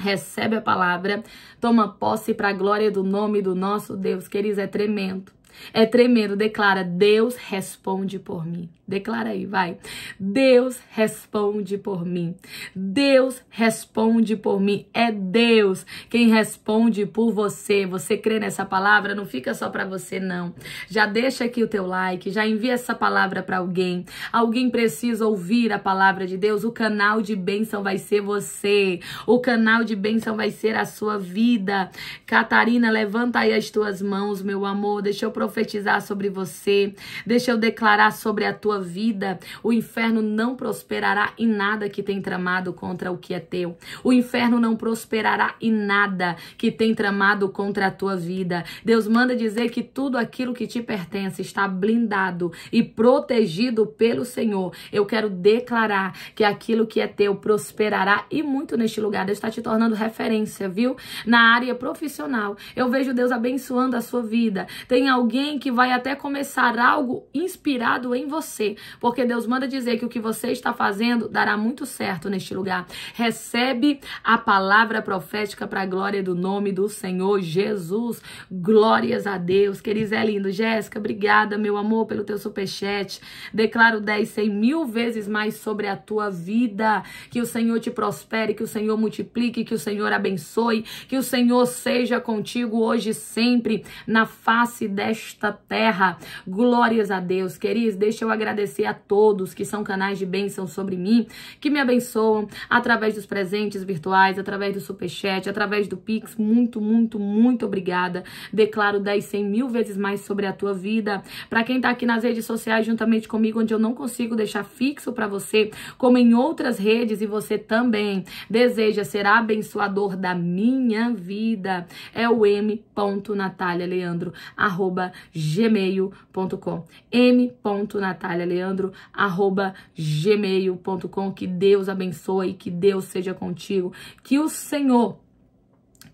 [SPEAKER 1] recebe a palavra, toma posse para a glória do nome do nosso Deus. Queridos, é tremendo. É tremendo, declara: Deus responde por mim. Declara aí, vai. Deus responde por mim. Deus responde por mim. É Deus quem responde por você. Você crê nessa palavra? Não fica só para você não. Já deixa aqui o teu like, já envia essa palavra para alguém. Alguém precisa ouvir a palavra de Deus. O canal de bênção vai ser você. O canal de bênção vai ser a sua vida. Catarina, levanta aí as tuas mãos, meu amor. Deixa eu profetizar sobre você. Deixa eu declarar sobre a tua sua vida. O inferno não prosperará em nada que tem tramado contra o que é teu. O inferno não prosperará em nada que tem tramado contra a tua vida. Deus manda dizer que tudo aquilo que te pertence está blindado e protegido pelo Senhor. Eu quero declarar que aquilo que é teu prosperará e muito neste lugar. Deus está te tornando referência, viu? Na área profissional, eu vejo Deus abençoando a sua vida. Tem alguém que vai até começar algo inspirado em você porque Deus manda dizer que o que você está fazendo dará muito certo neste lugar. Recebe a palavra profética para a glória do nome do Senhor Jesus. Glórias a Deus. Queridos, é lindo. Jéssica, obrigada, meu amor, pelo teu superchat. Declaro 10, 100 mil vezes mais sobre a tua vida. Que o Senhor te prospere, que o Senhor multiplique, que o Senhor abençoe, que o Senhor seja contigo hoje e sempre na face desta terra. Glórias a Deus. Queridos, deixa eu agradecer agradecer a todos que são canais de bênção sobre mim, que me abençoam através dos presentes virtuais, através do superchat, através do Pix. Muito, muito, muito obrigada. Declaro 10, 100 mil vezes mais sobre a tua vida. Para quem tá aqui nas redes sociais juntamente comigo, onde eu não consigo deixar fixo para você, como em outras redes, e você também deseja ser abençoador da minha vida, é o m.natalialeandro, arroba gmail.com. m.natalialeandro leandro@gmail.com. Que Deus abençoe, que Deus seja contigo, que o Senhor,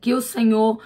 [SPEAKER 1] que o Senhor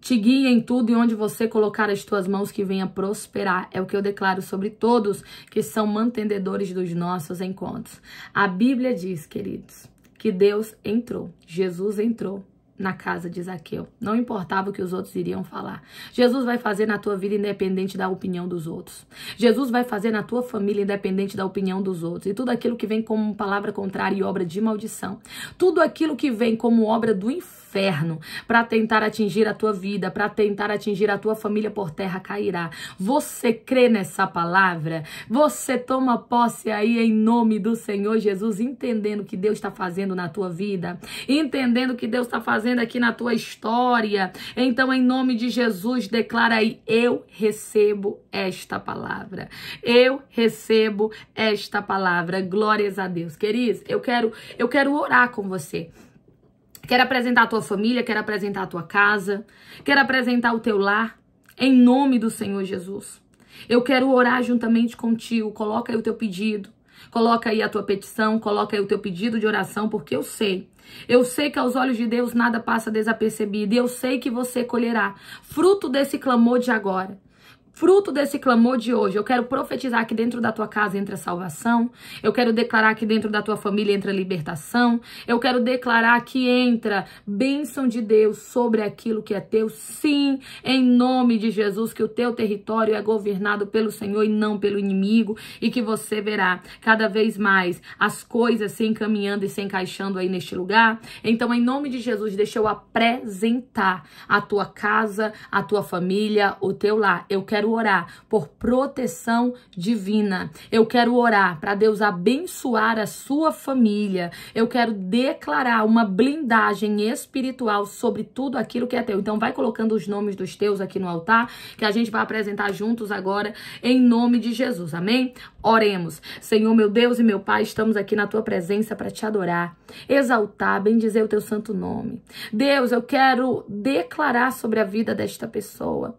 [SPEAKER 1] te guie em tudo e onde você colocar as tuas mãos que venha prosperar. É o que eu declaro sobre todos que são mantendedores dos nossos encontros. A Bíblia diz, queridos, que Deus entrou, Jesus entrou na casa de Zaqueu. Não importava o que os outros iriam falar. Jesus vai fazer na tua vida independente da opinião dos outros. Jesus vai fazer na tua família independente da opinião dos outros. E tudo aquilo que vem como palavra contrária e obra de maldição, tudo aquilo que vem como obra do inferno inferno para tentar atingir a tua vida, para tentar atingir a tua família por terra cairá. Você crê nessa palavra? Você toma posse aí em nome do Senhor Jesus, entendendo o que Deus está fazendo na tua vida, entendendo o que Deus está fazendo aqui na tua história. Então, em nome de Jesus, declara aí: eu recebo esta palavra. Eu recebo esta palavra. Glórias a Deus. Queridos, eu quero eu quero orar com você. Quero apresentar a tua família, quero apresentar a tua casa, quero apresentar o teu lar, em nome do Senhor Jesus. Eu quero orar juntamente contigo, coloca aí o teu pedido, coloca aí a tua petição, coloca aí o teu pedido de oração, porque eu sei eu sei que aos olhos de Deus nada passa desapercebido e eu sei que você colherá fruto desse clamor de agora fruto desse clamor de hoje, eu quero profetizar que dentro da tua casa entra salvação, eu quero declarar que dentro da tua família entra libertação, eu quero declarar que entra bênção de Deus sobre aquilo que é teu, sim, em nome de Jesus, que o teu território é governado pelo Senhor e não pelo inimigo, e que você verá cada vez mais as coisas se encaminhando e se encaixando aí neste lugar. Então, em nome de Jesus, deixa eu apresentar a tua casa, a tua família, o teu lar. Eu quero quero orar por proteção divina. Eu quero orar para Deus abençoar a sua família. Eu quero declarar uma blindagem espiritual sobre tudo aquilo que é teu. Então vai colocando os nomes dos teus aqui no altar, que a gente vai apresentar juntos agora em nome de Jesus. Amém? Oremos. Senhor, meu Deus e meu Pai, estamos aqui na tua presença para te adorar, exaltar, bendizer o teu santo nome. Deus, eu quero declarar sobre a vida desta pessoa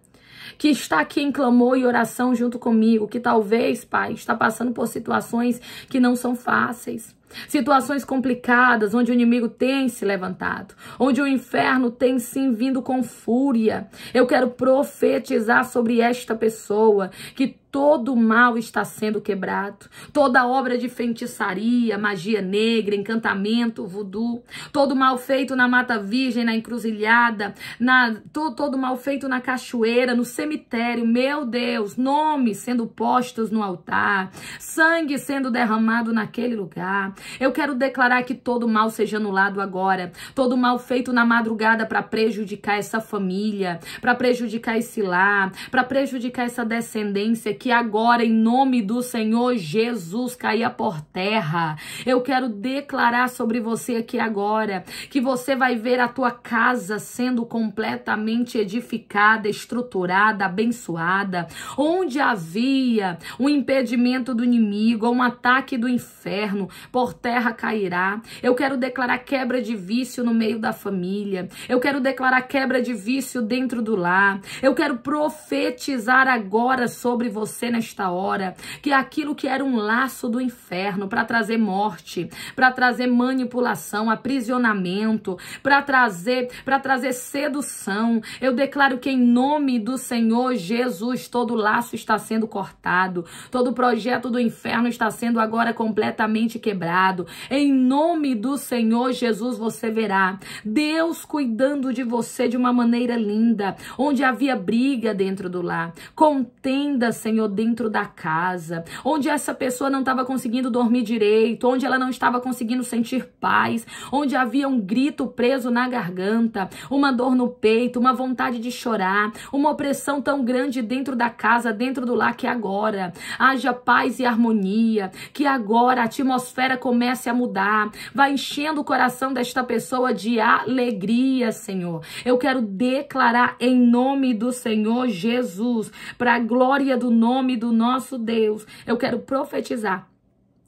[SPEAKER 1] que está aqui em clamor e oração junto comigo, que talvez, Pai, está passando por situações que não são fáceis. Situações complicadas, onde o inimigo tem se levantado, onde o inferno tem sim vindo com fúria. Eu quero profetizar sobre esta pessoa que Todo mal está sendo quebrado. Toda obra de feitiçaria, magia negra, encantamento, voodoo, todo mal feito na mata virgem, na encruzilhada, na todo, todo mal feito na cachoeira, no cemitério, meu Deus, nomes sendo postos no altar, sangue sendo derramado naquele lugar. Eu quero declarar que todo mal seja anulado agora. Todo mal feito na madrugada para prejudicar essa família, para prejudicar esse lar, para prejudicar essa descendência que que agora, em nome do Senhor Jesus, caia por terra. Eu quero declarar sobre você aqui agora que você vai ver a tua casa sendo completamente edificada, estruturada, abençoada. Onde havia um impedimento do inimigo, um ataque do inferno, por terra cairá. Eu quero declarar quebra de vício no meio da família. Eu quero declarar quebra de vício dentro do lar. Eu quero profetizar agora sobre você você nesta hora que aquilo que era um laço do inferno para trazer morte, para trazer manipulação, aprisionamento, para trazer, para trazer sedução, eu declaro que em nome do Senhor Jesus todo laço está sendo cortado, todo projeto do inferno está sendo agora completamente quebrado. Em nome do Senhor Jesus você verá Deus cuidando de você de uma maneira linda, onde havia briga dentro do lar, contenda, Senhor ganhou dentro da casa, onde essa pessoa não estava conseguindo dormir direito, onde ela não estava conseguindo sentir paz, onde havia um grito preso na garganta, uma dor no peito, uma vontade de chorar, uma opressão tão grande dentro da casa, dentro do lar que agora haja paz e harmonia, que agora a atmosfera comece a mudar, vai enchendo o coração desta pessoa de alegria, Senhor. Eu quero declarar em nome do Senhor Jesus, para a glória do nome nome do nosso Deus. Eu quero profetizar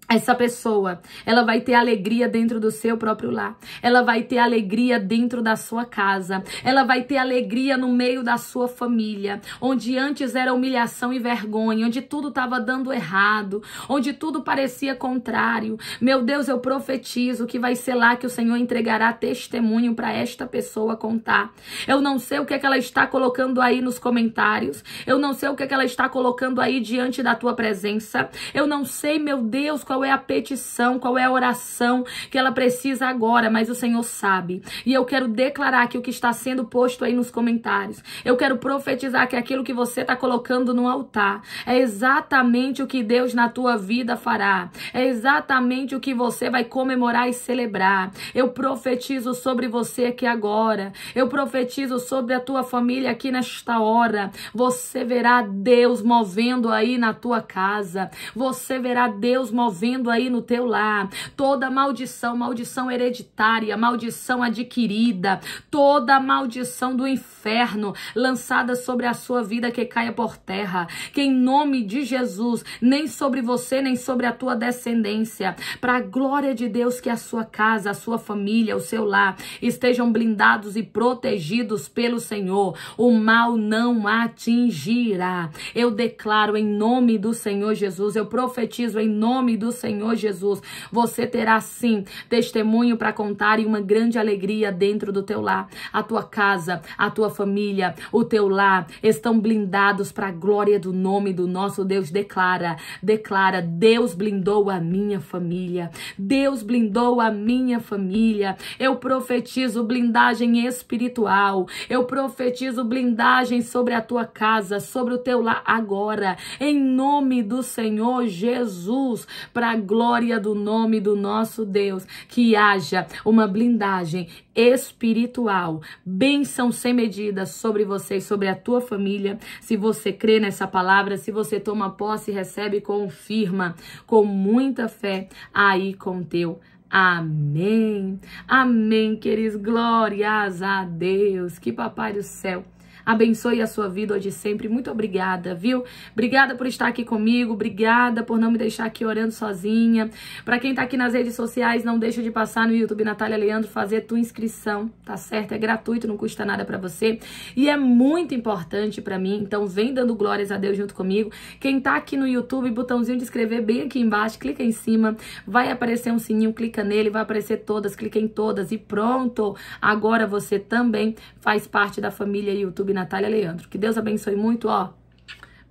[SPEAKER 1] essa pessoa, ela vai ter alegria dentro do seu próprio lar, ela vai ter alegria dentro da sua casa, ela vai ter alegria no meio da sua família, onde antes era humilhação e vergonha, onde tudo estava dando errado, onde tudo parecia contrário. Meu Deus, eu profetizo que vai ser lá que o Senhor entregará testemunho para esta pessoa contar. Eu não sei o que, é que ela está colocando aí nos comentários, eu não sei o que, é que ela está colocando aí diante da tua presença, eu não sei, meu Deus, qual qual é a petição, qual é a oração que ela precisa agora, mas o Senhor sabe. E eu quero declarar que o que está sendo posto aí nos comentários, eu quero profetizar que aquilo que você está colocando no altar é exatamente o que Deus na tua vida fará, é exatamente o que você vai comemorar e celebrar. Eu profetizo sobre você aqui agora, eu profetizo sobre a tua família aqui nesta hora. Você verá Deus movendo aí na tua casa, você verá Deus movendo vivendo aí no teu lar, toda maldição, maldição hereditária, maldição adquirida, toda maldição do inferno lançada sobre a sua vida que caia por terra, que em nome de Jesus, nem sobre você, nem sobre a tua descendência, para a glória de Deus que a sua casa, a sua família, o seu lar estejam blindados e protegidos pelo Senhor. O mal não atingirá. Eu declaro em nome do Senhor Jesus, eu profetizo em nome do Senhor Jesus, você terá sim testemunho para contar e uma grande alegria dentro do teu lar. A tua casa, a tua família, o teu lar estão blindados para a glória do nome do nosso Deus. Declara, declara, Deus blindou a minha família. Deus blindou a minha família. Eu profetizo blindagem espiritual. Eu profetizo blindagem sobre a tua casa, sobre o teu lar agora, em nome do Senhor Jesus, para a glória do nome do nosso Deus, que haja uma blindagem espiritual, bênção sem medida sobre você e sobre a tua família. Se você crê nessa palavra, se você toma posse, recebe, confirma com muita fé aí com teu Amém. Amém, queridos. Glórias a Deus. Que Papai do céu abençoe a sua vida hoje e sempre. Muito obrigada, viu? Obrigada por estar aqui comigo, obrigada por não me deixar aqui orando sozinha. Para quem tá aqui nas redes sociais, não deixa de passar no YouTube Natália Leandro fazer tua inscrição, tá certo? É gratuito, não custa nada para você e é muito importante para mim. Então vem dando glórias a Deus junto comigo. Quem tá aqui no YouTube, botãozinho de inscrever bem aqui embaixo, clica em cima, vai aparecer um sininho, clica nele, vai aparecer todas, clica em todas e pronto. Agora você também faz parte da família YouTube Natália Leandro. Que Deus abençoe muito, ó.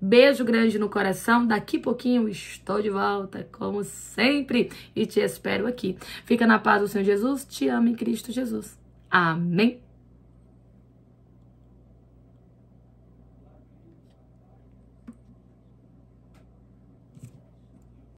[SPEAKER 1] Beijo grande no coração. Daqui pouquinho estou de volta, como sempre, e te espero aqui. Fica na paz do Senhor Jesus. Te amo em Cristo Jesus. Amém.